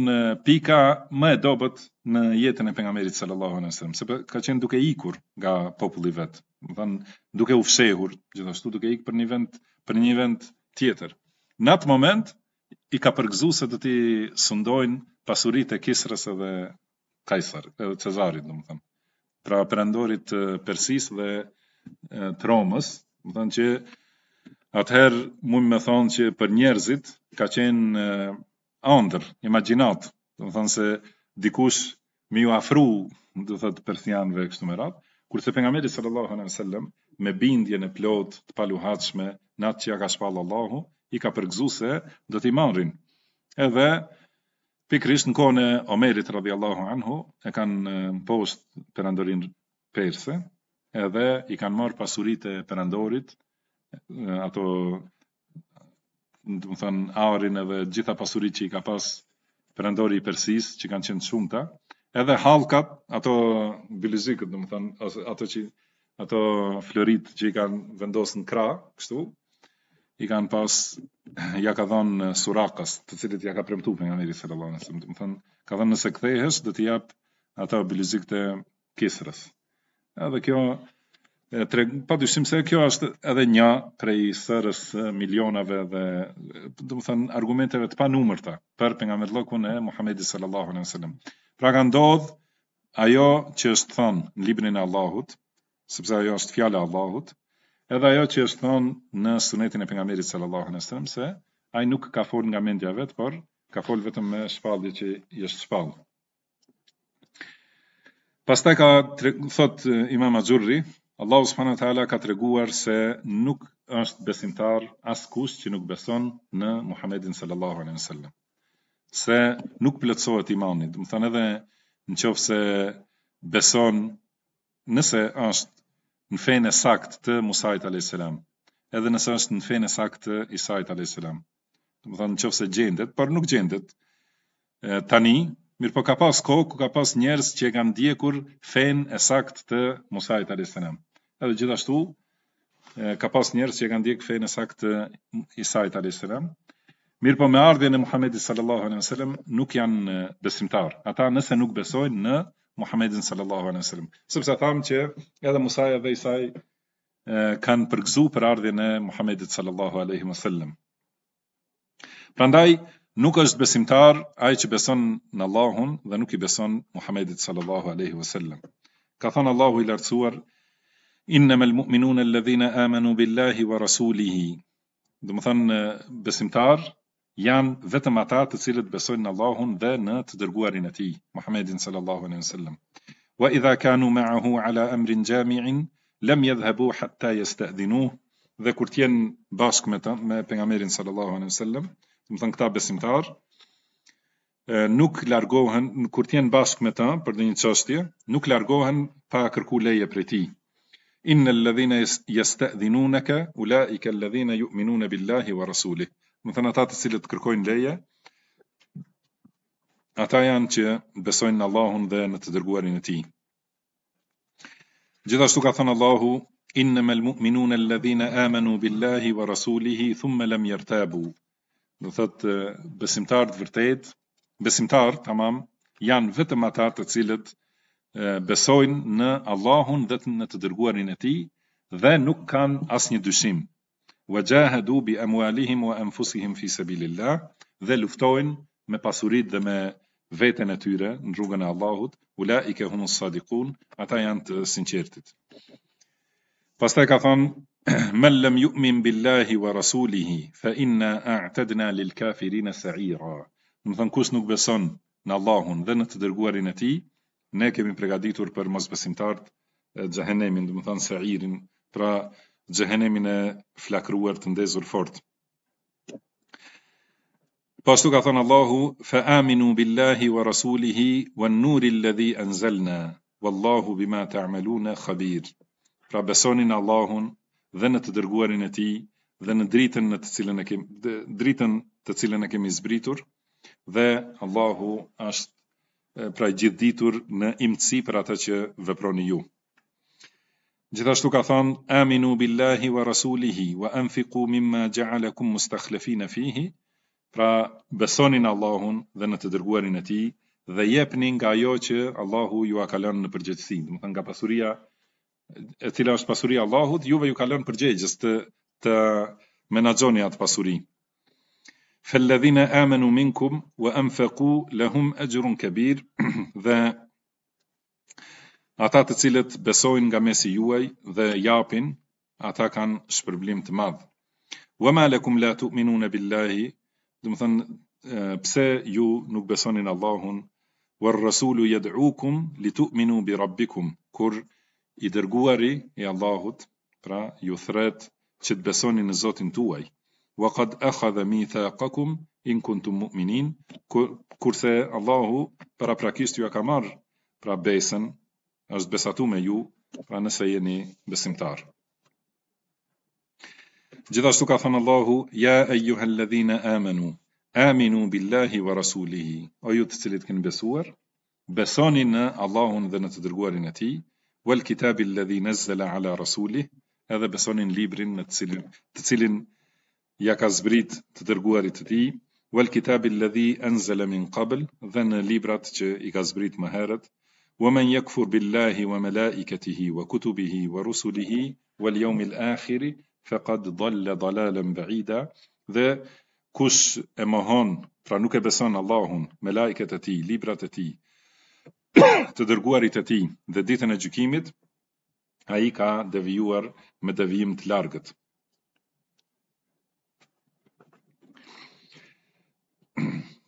pika më e dobët në jetën e pejgamberit sallallahu alaihi wasallam sepse ka qenë duke ikur nga populli vetë, Me thon duke u fshehur gjithashtu duke ikur për një vend për një vend tjetër. Në atë moment i ka përgzu se do t'i sundojnë pasuritë e Kisrës edhe Kajsar, edhe Cezarit, do të thonë, Pra perandorit Persis dhe Tromës, do të thonë që atëherë mund të thonë që për njerëzit ka qenë ëndër, imaginat, do të thonë se dikush më ju afru, do të thotë persianëve këtu më radh, kurse pejgamberi sallallahu alaihi dhe sellem me bindjen e plot të paluhatshme natë që ja ka shpall Allahu, i ka përgëzuar se do t'i marrin. Edhe pikrisht në kohën e Omerit radhiyallahu anhu, e kanë post perandorin perse, edhe i kanë marr pasuritë e perandorit ato do të thonë aurin edhe të gjitha pasuritë që i ka pas perandori i Persis, që kanë qenë shumëta, edhe hallkat, ato bilizikët, do të thonë, ose ato që ato florit që i kanë vendosur në krah, kështu, i kanë pas ja ka dhënë surakas, të cilët ja ka premtuar pejgamberi sallallahu alajhi wasallam, do të thonë, ka dhënë nëse kthehesh do të jap ato bilizikët e Kisrës. Edhe kjo tre pa dyshim se kjo është edhe një prej sërës milionave dhe do të thënë argumenteve të panumërta për pejgamberin e Muhamedit sallallahu alaihi wasallam. Pra ka ndodh ajo që është thënë në librin e Allahut, sepse ajo është fjala e Allahut, edhe ajo që është thënë në sunetin e pejgamberit sallallahu alaihi wasallam se ai nuk ka folur nga mendja vet, por ka folur vetëm me shpalli që i është shpallur. Pastaj ka thot Imam Azhurri, Allahu subhanahu wa taala ka treguar se nuk është besimtar askush që nuk beson në Muhamedit sallallahu alaihi wasallam. Se nuk plotësohet imani, do të thënë edhe nëse beson nëse është në fenë sakt të Musait alayhis salam, edhe nëse është në fenë sakt të Isait alayhis salam. Do të thënë nëse gjendet, por nuk gjendet. E, tani, mirë po ka pas kohë, ku ka pas njerëz që e kanë ndjekur fenë e sakt të Musait alayhis salam. Edhe gjithashtu, ka pas njerës që e kanë dikë fejnë e sakt Isajt a.s. Mirë po me ardhje në Muhammedi sallallahu a.s. nuk janë besimtar. Ata nëse nuk besojnë në Muhammedin sallallahu a.s. Sëpse thamë që edhe Musaja dhe Isaj kanë përgzu për ardhje në Muhammedi sallallahu a.s. Prandaj, nuk është besimtar ai që beson në Allahun dhe nuk i beson Muhammedit sallallahu alaihi Ka thënë Allahu i lartësuar, Innamal al muminuna alladhina amanu billahi wa rasulihi. Dhe më thënë besimtar janë vetëm ata të cilët besojnë në Allahun dhe në të dërguarin e tij, Muhammedin sallallahu alaihi sallam. Wa idha kanu ma'ahu ala amrin jami'in lam yadhhabu hatta yasta'dhinu dhe kur të jenë bashkë me të, me pejgamberin sallallahu alaihi sallam, do të këta besimtar nuk largohen kur të jenë bashkë me të për një çështje, nuk largohen pa kërkuar leje prej tij inna alladhina yasta'dhinunaka ulaika alladhina yu'minuna billahi wa rasulih. Do të thonë ata të cilët kërkojnë leje, ata janë që besojnë në Allahun dhe në të dërguarin e tij. Gjithashtu ka thënë Allahu innamal mu'minuna alladhina amanu billahi wa rasulihi thumma lam yartabu. Do besimtar besimtarët vërtet, besimtarët tamam, janë vetëm ata të cilët besojnë në Allahun dhe në të dërguarin e Tij dhe nuk kanë asnjë dyshim. Wa Wajahadu bi amwalihim wa anfusihim fi sabilillah dhe luftojnë me pasurinë dhe me veten e tyre në rrugën e Allahut, ula'ika hum as-sadiqun, ata janë të sinqertit. Pastaj ka fam Men lem yu'min billahi wa rasulih, fa inna a'tadna lil kafirin sa'ira. Do thonë kush nuk beson në Allahun dhe në të dërguarin e Tij ne kemi pregaditur për mosbesimtarët xhehenemin, do të thonë sairin, pra xhehenemin e flakruar të ndezur fort. Pastu ka thënë Allahu, fa aminu billahi wa rasulihi wa nuri alladhi anzalna, wallahu bima ta'maluna khabir. Pra besoni në Allahun dhe në të dërguarin e tij dhe në dritën në të cilën e kemi dritën të cilën e kemi zbritur dhe Allahu është pra gjithë ditur në imëci për ata që veproni ju. Gjithashtu ka thonë, aminu billahi wa rasulihi, wa anfiku mimma gjaalakum mustakhlefi në fihi, pra besonin Allahun dhe në të dërguarin e ti, dhe jepni nga jo që Allahu ju a kalon në përgjithësi, dhe më thënë nga pasuria, e cila është pasuria Allahut, juve ju kalon përgjegjës të, të menagjoni atë pasuri Felladhina amanu minkum wa anfaqu lahum ajrun kabir. dhe ata të cilët besojnë nga mesi juaj dhe japin, ata kanë shpërblim të madh. Wa ma lakum la tu'minuna billahi, do të thonë pse ju nuk besoni në Allahun, war rasulu yad'ukum litu'minu bi rabbikum, kur i dërguari i Allahut, pra ju thret që të besoni në Zotin tuaj wa qad akhadha mithaqakum in kuntum mu'minin kurse Allahu para prakisht ju ka marr pra besën është besatu me ju pra nëse besimtar Gjithashtu ka thënë Allahu ja ayyuhal ladhina amanu aminu billahi wa rasulihi o ju të cilët besuar besoni në Allahun dhe në të dërguarin ati wal kitabil ladhi nazzala ala rasulihi edhe besoni në librin në cilin, të cilin ja ka zbrit të dërguarit të ti, wal kitabi lëdhi enzële min qabl, dhe në librat që i ka zbrit më herët, wa men billahi wa melaiketihi wa kutubihi wa rusulihi, wal jomi l'akhiri, fe kad dhalle dhalalem dhe kush e mohon, pra nuk e beson Allahun, melaiket e ti, librat e ti, të dërguarit e ti dhe ditën e gjykimit, a i ka devijuar me devijim të largët.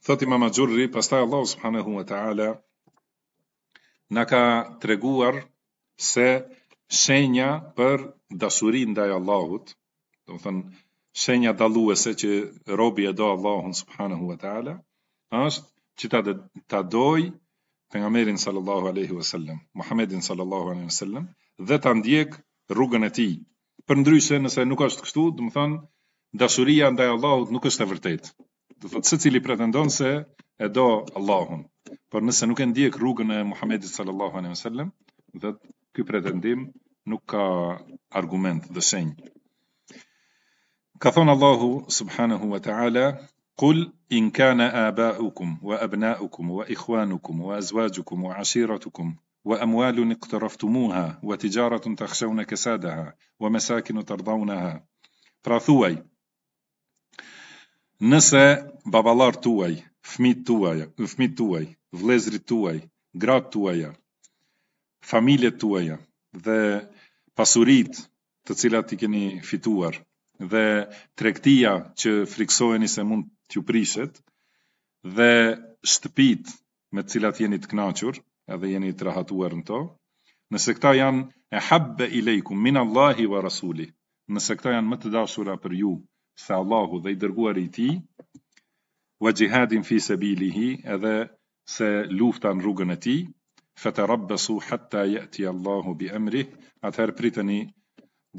Thot Imam Xhurri, pastaj Allah subhanahu wa taala na ka treguar se shenja për dashurinë ndaj Allahut, do shenja dalluese që robi e do Allahun subhanahu wa taala, është që ta ta doj pejgamberin sallallahu alaihi wasallam, Muhammedin sallallahu alaihi wasallam dhe ta ndjek rrugën e tij. Përndryshe, nëse nuk është kështu, do të thonë dashuria ndaj Allahut nuk është e vërtetë do thotë se cili pretendon se e do Allahun. Por nëse nuk e ndjek rrugën e Muhamedit sallallahu alaihi wasallam, dhe ky pretendim nuk ka argument dhe shenj Ka thonë Allahu subhanahu wa ta'ala, Qul, in kana abaukum wa abnaukum wa ikhwanukum wa azwajukum wa ashiratukum wa amwalun iqtaraftumuha wa tijaratun takhshawna kasadaha wa masakin tardawnaha. Pra thuaj, Nëse baballar tuaj, fëmit tuaj, fëmit tuaj, vëllezrit tuaj, gratë tuaja, familjet tuaja dhe pasuritë të cilat i keni fituar dhe tregtia që friksoheni se mund t'ju prishet dhe shtëpitë me të cilat jeni të kënaqur, edhe jeni të rahatuar në to. Nëse këta janë e habbe i lejku, Allahi wa rasuli, nëse këta janë më të dashura për ju, se Allahu dhe i dërguar i ti, wa gjihadin fi se edhe se lufta në rrugën e ti, fe të rabbesu hatta jeti Allahu bi emri, atëherë pritëni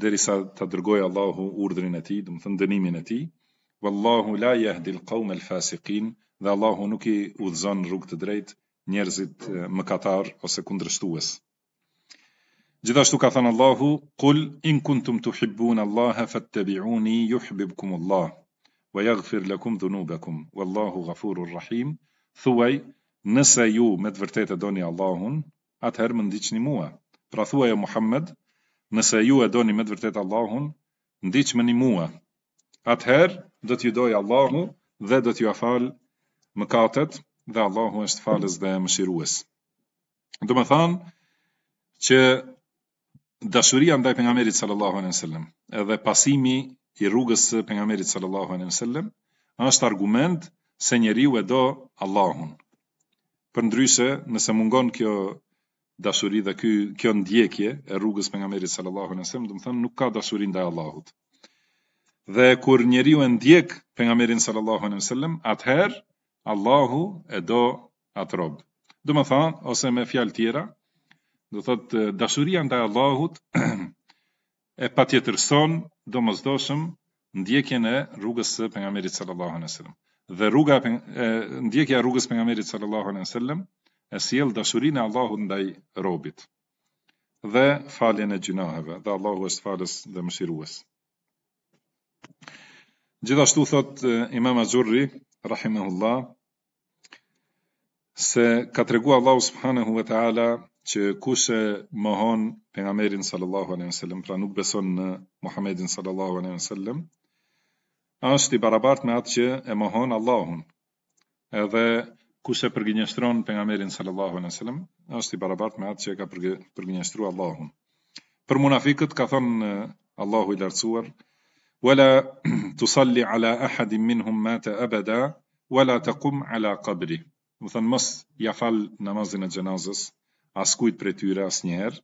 derisa të dërgojë Allahu urdrin e ti, dhe më thënë dënimin e ti, Wallahu la jahdi l'kaum el fasikin, dhe Allahu nuk i udhëzon rrugë të drejtë njerëzit mëkatar ose kundrështues. Gjithashtu ka thënë Allahu, Kull, in kuntum të hibbun Allahe, fat të ju Allah, wa jaghfir lakum dhunubakum, wallahu ghafurur rahim, thuaj, nëse ju me të vërtet e doni Allahun, atëherë më ndiqni mua. Pra thuaj e Muhammed, nëse ju e doni me të vërtet Allahun, ndiqni më një mua. Atëherë, do t'ju doj Allahu dhe do t'ju afal më dhe Allahu është falës dhe më shirues. më thanë që dashuria ndaj pejgamberit sallallahu alejhi wasallam edhe pasimi i rrugës së pejgamberit sallallahu alejhi wasallam është argument se njeriu e do Allahun. Përndryshe, nëse mungon kjo dashuri dhe ky kjo ndjekje e rrugës së pejgamberit sallallahu alejhi wasallam, do të thonë nuk ka dashuri ndaj Allahut. Dhe kur njeriu e ndjek pejgamberin sallallahu alejhi wasallam, atëherë Allahu e do atë rob. Do të thonë ose me fjalë tjera do thot dashuria ndaj Allahut e patjetërson domosdoshëm ndjekjen e rrugës së pejgamberit sallallahu alaihi wasallam. Dhe rruga e ndjekja e rrugës së pejgamberit sallallahu alaihi wasallam e sjell dashurinë e Allahut ndaj robit dhe faljen e gjinaheve, dhe Allahu është falës dhe mëshirues. Gjithashtu thot imam Azurri, rahimahullah, se ka të Allahu subhanahu wa ta'ala që kush e mohon pejgamberin sallallahu alejhi dhe sellem, pra nuk beson në Muhammedin sallallahu alejhi dhe sellem, është i barabart me atë që e mohon Allahun. Edhe kush e përgjinjestron pejgamberin sallallahu alejhi dhe sellem, është i barabart me atë që e ka përgjinjestruar Allahun. Për munafiqët ka thënë Allahu i lartësuar, "Wala tusalli ala ahadin minhum ma abada wala taqum ala qabri." Do thënë mos ia fal namazin e xhenazës, askujt për tyre asnjëherë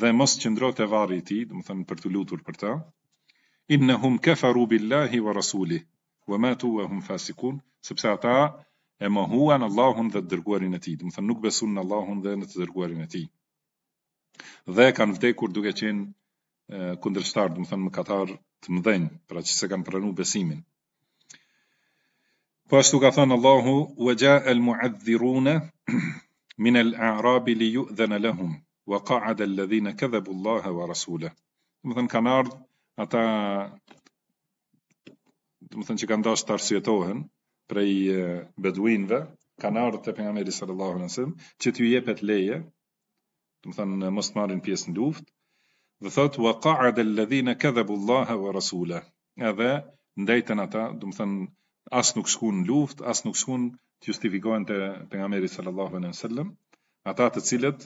dhe mos qëndrot të varri i ti, dhe më thënë për të lutur për ta, inë në hum kefaru billahi wa rasuli, wa tu e hum fasikun, sepse ata e mohuan Allahun dhe të dërguarin e ti, dhe më thënë nuk besun në Allahun dhe në të dërguarin e ti. Dhe kanë vdekur duke qenë kundrështar, dhe më thënë më katar të mdhenjë, pra që se kanë pranu besimin. Po ashtu ka thënë Allahu, u e gja el muadhirune, min al-a'rabi li yu'dhana lahum wa qa'ada alladhina kadhabu Allah wa rasulahu. Do të thonë kanë ata do të thonë që kanë dashur të arsyetohen prej beduinëve, kanë ardhur te pejgamberi sallallahu alaihi wasallam që t'i jepet leje, do të thonë mos marrin pjesë në luftë. Dhe thot wa qa'ada alladhina kadhabu Allah wa rasulahu. Edhe ndajten ata, do të as nuk shkuan në luftë, as nuk shkuan të justifikohen te pejgamberi sallallahu alaihi wasallam, ata të cilët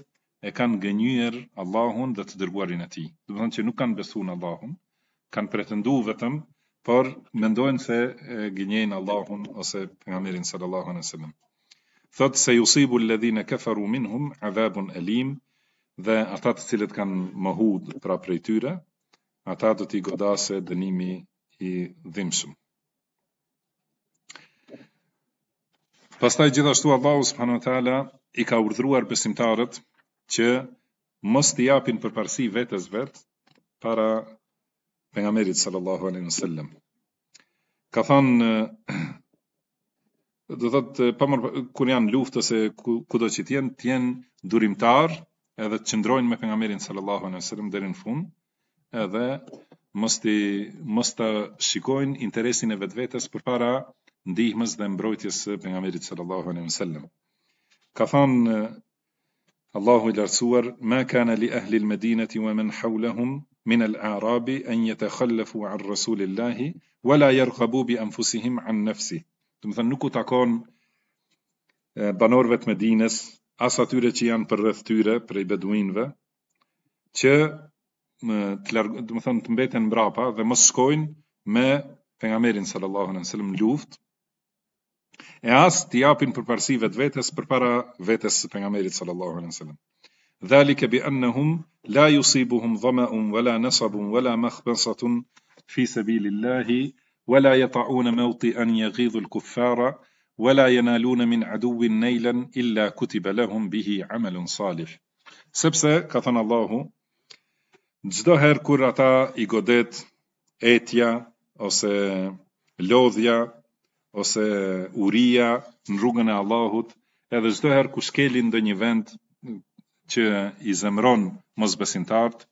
e kanë gënjur Allahun dhe të dërguarin e tij. Do të thonë që nuk kanë besuar në Allahun, kanë pretenduar vetëm por mendojnë se e gënjejnë Allahun ose pejgamberin sallallahu alaihi wasallam. Thot se yusibu alladhina kafaru minhum adhabun alim dhe ata të cilët kanë mohuar pra prej tyre, ata do t'i godase dënimi i dhimbshëm. Pastaj gjithashtu Allahu subhanahu wa taala i ka urdhëruar besimtarët që mos t'i japin përparësi vetes vet para pejgamberit sallallahu alaihi wasallam. Ka thënë do të thotë pa kur janë luftë ose kudo që të jenë, të jenë durimtar edhe të qëndrojnë me pejgamberin sallallahu alaihi wasallam deri në fund, edhe mos të mos ta shikojnë interesin e vetvetes përpara ndihmës dhe mbrojtjes së pejgamberit sallallahu alaihi wasallam. Ka thënë Allahu i lartësuar, "Ma kana li ahli al-Madinati wa man hawlahum min al-a'rabi an yatakhallafu 'an Rasulillahi wa la yarghabu bi anfusihim 'an nafsihi." Do të thënë nuk u takon banorëve të Medinës as atyre që janë për rreth tyre prej beduinëve që më të largu, do të të mbeten mbrapa dhe mos shkojnë me pejgamberin sallallahu alaihi wasallam luftë e as të japin për parësi vetë vetës për para vetës sallallahu alai sallam. Dhalike bi annahum, la yusibuhum dhamaun, wala nësabun, wala mëkhbensatun, fi sabilillahi wala jetaun mevti an l-kuffara, wala jenalune min aduvin nejlen, illa kutiba lehum bihi amelun salif. Sepse, ka thënë Allahu, gjdoher kur ata i godet etja, ose lodhja, ose uria në rrugën e Allahut, edhe çdo herë ku skelin në ndonjë vend që i zemron mosbesimtarët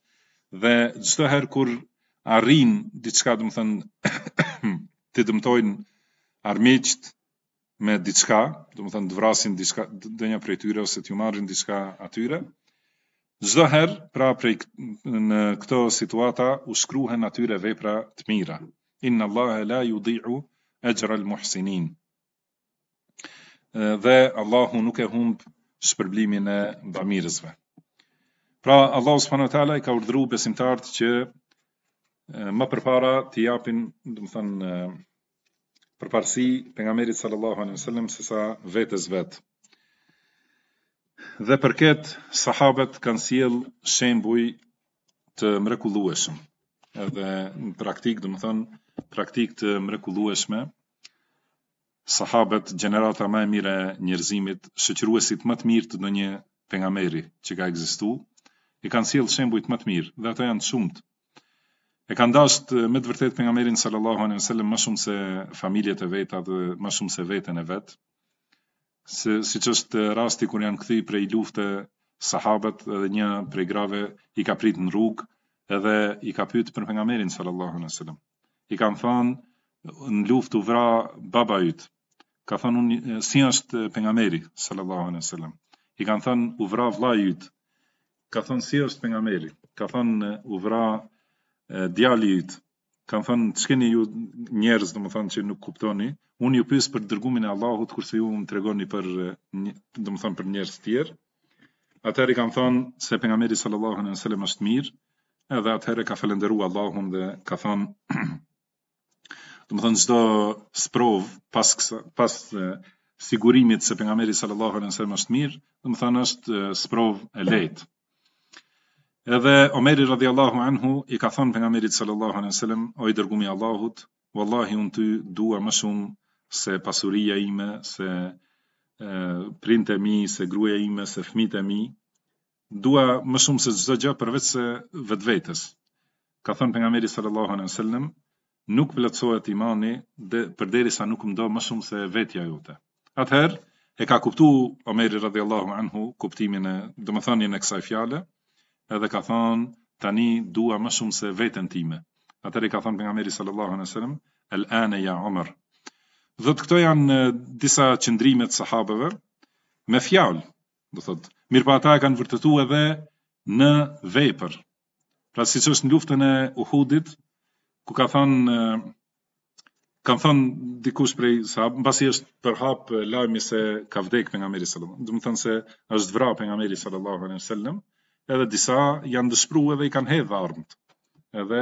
dhe çdo herë kur arrin diçka, do të thënë, të dëmtojnë armiqt me diçka, do të thënë të vrasin diçka ndonjë prej tyre ose të marrin diçka atyre. Çdo herë pra prej në këtë situata u shkruhen atyre vepra të mira. Inna Allaha la yudhi'u ejral muhsinin. Eh, dhe Allahu nuk e humb shpërblimin e bamirësve. Pra Allahu subhanahu wa taala i ka urdhëruar besimtarët që eh, më përpara të japin, do të thënë, eh, përparësi pejgamberit sallallahu alaihi wasallam sesa vetes vet. Dhe përket sahabët kanë sjell shembuj të mrekullueshëm edhe në praktik, dhe më thënë, praktik të mrekulueshme, sahabet, generata më e mire njerëzimit, shëqyruesit më të mirë të në një pengameri që ka egzistu, i kanë sjellë shembujt më të mirë dhe ato janë të shumtë. E kanë dashur eh, me të vërtetë pejgamberin sallallahu alaihi wasallam më shumë se familjet e veta dhe më shumë se veten e vet. Se siç është eh, rasti kur janë kthy prej lufte sahabët edhe një prej grave i ka prit në rrugë edhe i ka pyet për pejgamberin sallallahu alaihi wasallam. I kam thënë në luftë u vra baba i yt. Ka thënë unë si është pejgamberi sallallahu alaihi wasallam. I kam thënë u vra vllai i yt. Ka thënë si është pejgamberi. Ka thënë u vra djali i yt. Kam thënë ç'keni ju njerëz domethënë që nuk kuptoni. Unë ju pyes për dërgumin e Allahut kurse ju më tregoni për domethënë për njerëz të tjerë. Atëri kam thënë se pejgamberi sallallahu alaihi wasallam është mirë, edhe atëherë ka falendëruar Allahun dhe ka thënë do të thonë çdo sprov pas pas sigurimit se pejgamberi sallallahu alaihi wasallam është mirë, do të thonë është sprov e lehtë. Edhe Omeri radhiyallahu anhu i ka thënë pejgamberit sallallahu alaihi wasallam, o i dërguar i Allahut, wallahi unë ty dua më shumë se pasuria ime, se e, printe mi, se gruaja ime, se fëmitë e mi, dua më shumë se çdo gjë përveç se vetvetes. Ka thënë pejgamberi sallallahu alaihi wasallam, nuk vlerësohet imani dhe përderisa nuk mdo më shumë se vetja jote. Atëherë e ka kuptuar Omer radhiyallahu anhu kuptimin e domethënien e kësaj fjale, edhe ka thënë tani dua më shumë se veten time. Atëherë ka thënë pejgamberi sallallahu alaihi wasallam, al-ana ya Umar. Dhe këto janë disa qëndrime të sahabeve me fjalë, do thotë mirë pa po ata e kanë vërtëtu edhe në vejpër. Pra si që është në luftën e Uhudit, ku ka thënë, kanë thënë dikush prej sahabë, në basi është përhap lajmi se ka vdek për nga meri sallam, dhe më thënë se është vra për nga meri sallallahu alai sallam, edhe disa janë dëshpru edhe i kanë hedhë armët, edhe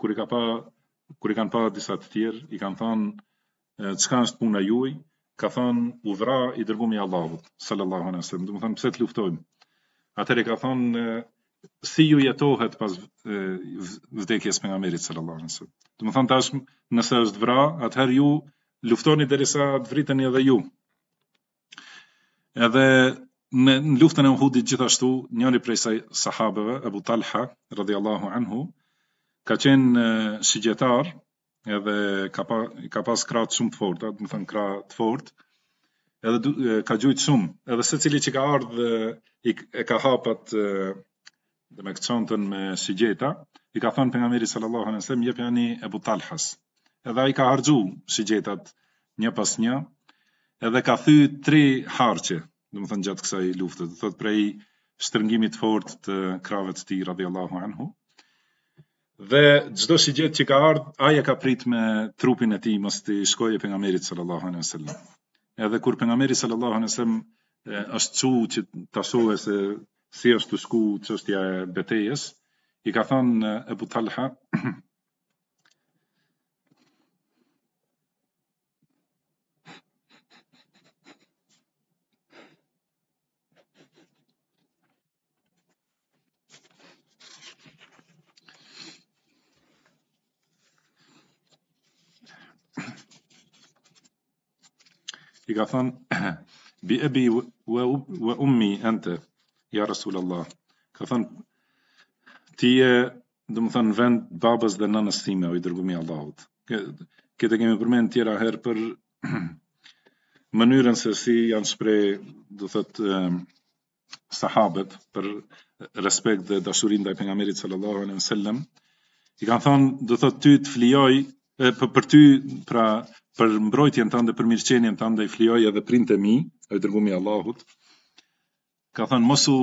kur i ka pa, kur i kanë pa disa të tjerë, i kanë thënë, qëka është puna juaj, ka thon udhra i dërguar Allahut sallallahu alaihi wasallam do pse të luftojmë atëre ka thon si ju jetohet pas vdekjes pejgamberit sallallahu alaihi wasallam do të thon nëse është vra atëher ju luftoni derisa të vriteni edhe ju edhe në luftën e Uhudit gjithashtu njëri prej saj sahabeve Ebu Talha radhiyallahu anhu ka qenë shigjetar edhe ka, pa, ka pas krah të shumë të fort, do të thënë krah të fortë. edhe du, e, ka gjujtë shumë, edhe se cili që ka ardhë i, e ka hapat dhe me këtësontën me shigjeta, i ka thonë për nga mirë i sallallahu në sem, jepja një edhe i ka hargju shigjetat një pas një, edhe ka thy tri harqe, dhe më thënë gjatë kësaj luftët, dhe thotë prej shtërngimit fort të kravet të ti, radhjallahu anhu, dhe çdo si gjet që ka ardh, ai e ka prit me trupin e tij mos të shkojë pejgamberit sallallahu alaihi wasallam. Edhe kur pejgamberi sallallahu alaihi wasallam është çu që ta shohë se si është të shku çështja e betejës, i ka thënë Ebu Talha i ka thonë, bi e bi ummi ente, ja Rasul Allah, ka thonë, ti e, dhe më thonë, vend babës dhe nënës time, o i dërgumi Allahut. Këtë kemi përmen tjera herë për mënyrën se si janë shpre, do thëtë, sahabët për respekt dhe dashurin dhe i pengamerit sallallahu dhe sellem. i kanë thonë do thotë ty të flijoj për, për ty, pra, për mbrojtjen tënde për mirëqenjen tënde dhe i flioj edhe printë e mi, e dërgumi Allahut, ka thënë, mosu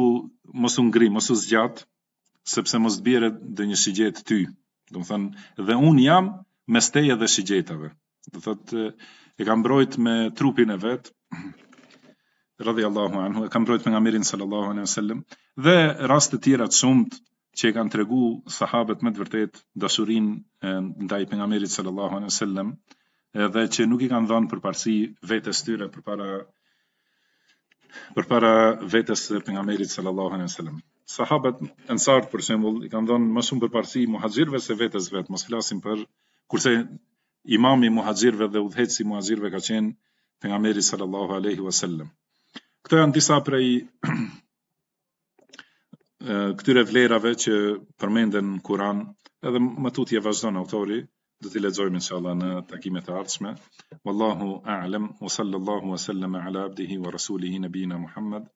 mosu ngri, mosu zgjat, sepse mos të bire dhe një shigjet ty. Dëmë dhe un jam me steje dhe shigjetave. Dhe thëtë, e kam mbrojt me trupin e vetë, radi Allahu anhu, e kam mbrojt me nga mirin sallallahu anhu wasallam dhe rast të tjera të shumët, që e kanë tregu sahabët më të vërtet dashurin ndaj pejgamberit sallallahu alaihi wasallam edhe që nuk i kanë dhënë përparësi vetes tyre përpara përpara vetes së pejgamberit sallallahu alaihi wasallam. Sahabët Ansar për shembull i kanë dhënë më shumë përparësi muhaxhirëve se vetes vet, mos flasim për kurse imami i dhe udheci i ka qenë pejgamberi sallallahu wa wasallam. Këto janë disa prej këtyre vlerave që përmenden në Kur'an, edhe më tutje ja vazhdon autori, do t'i lexojmë inshallah në takimet e ardhshme. Wallahu a'lam wa sallallahu wa sallama ala abdihi wa rasulihi nabina Muhammad.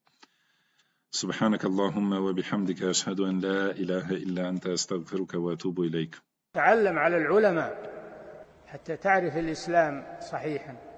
Subhanak Allahumma wa bihamdika ashhadu an la ilaha illa anta astaghfiruka wa atubu ilaik. Ta'allam ala al-ulama hatta ta'rif al-islam sahihan.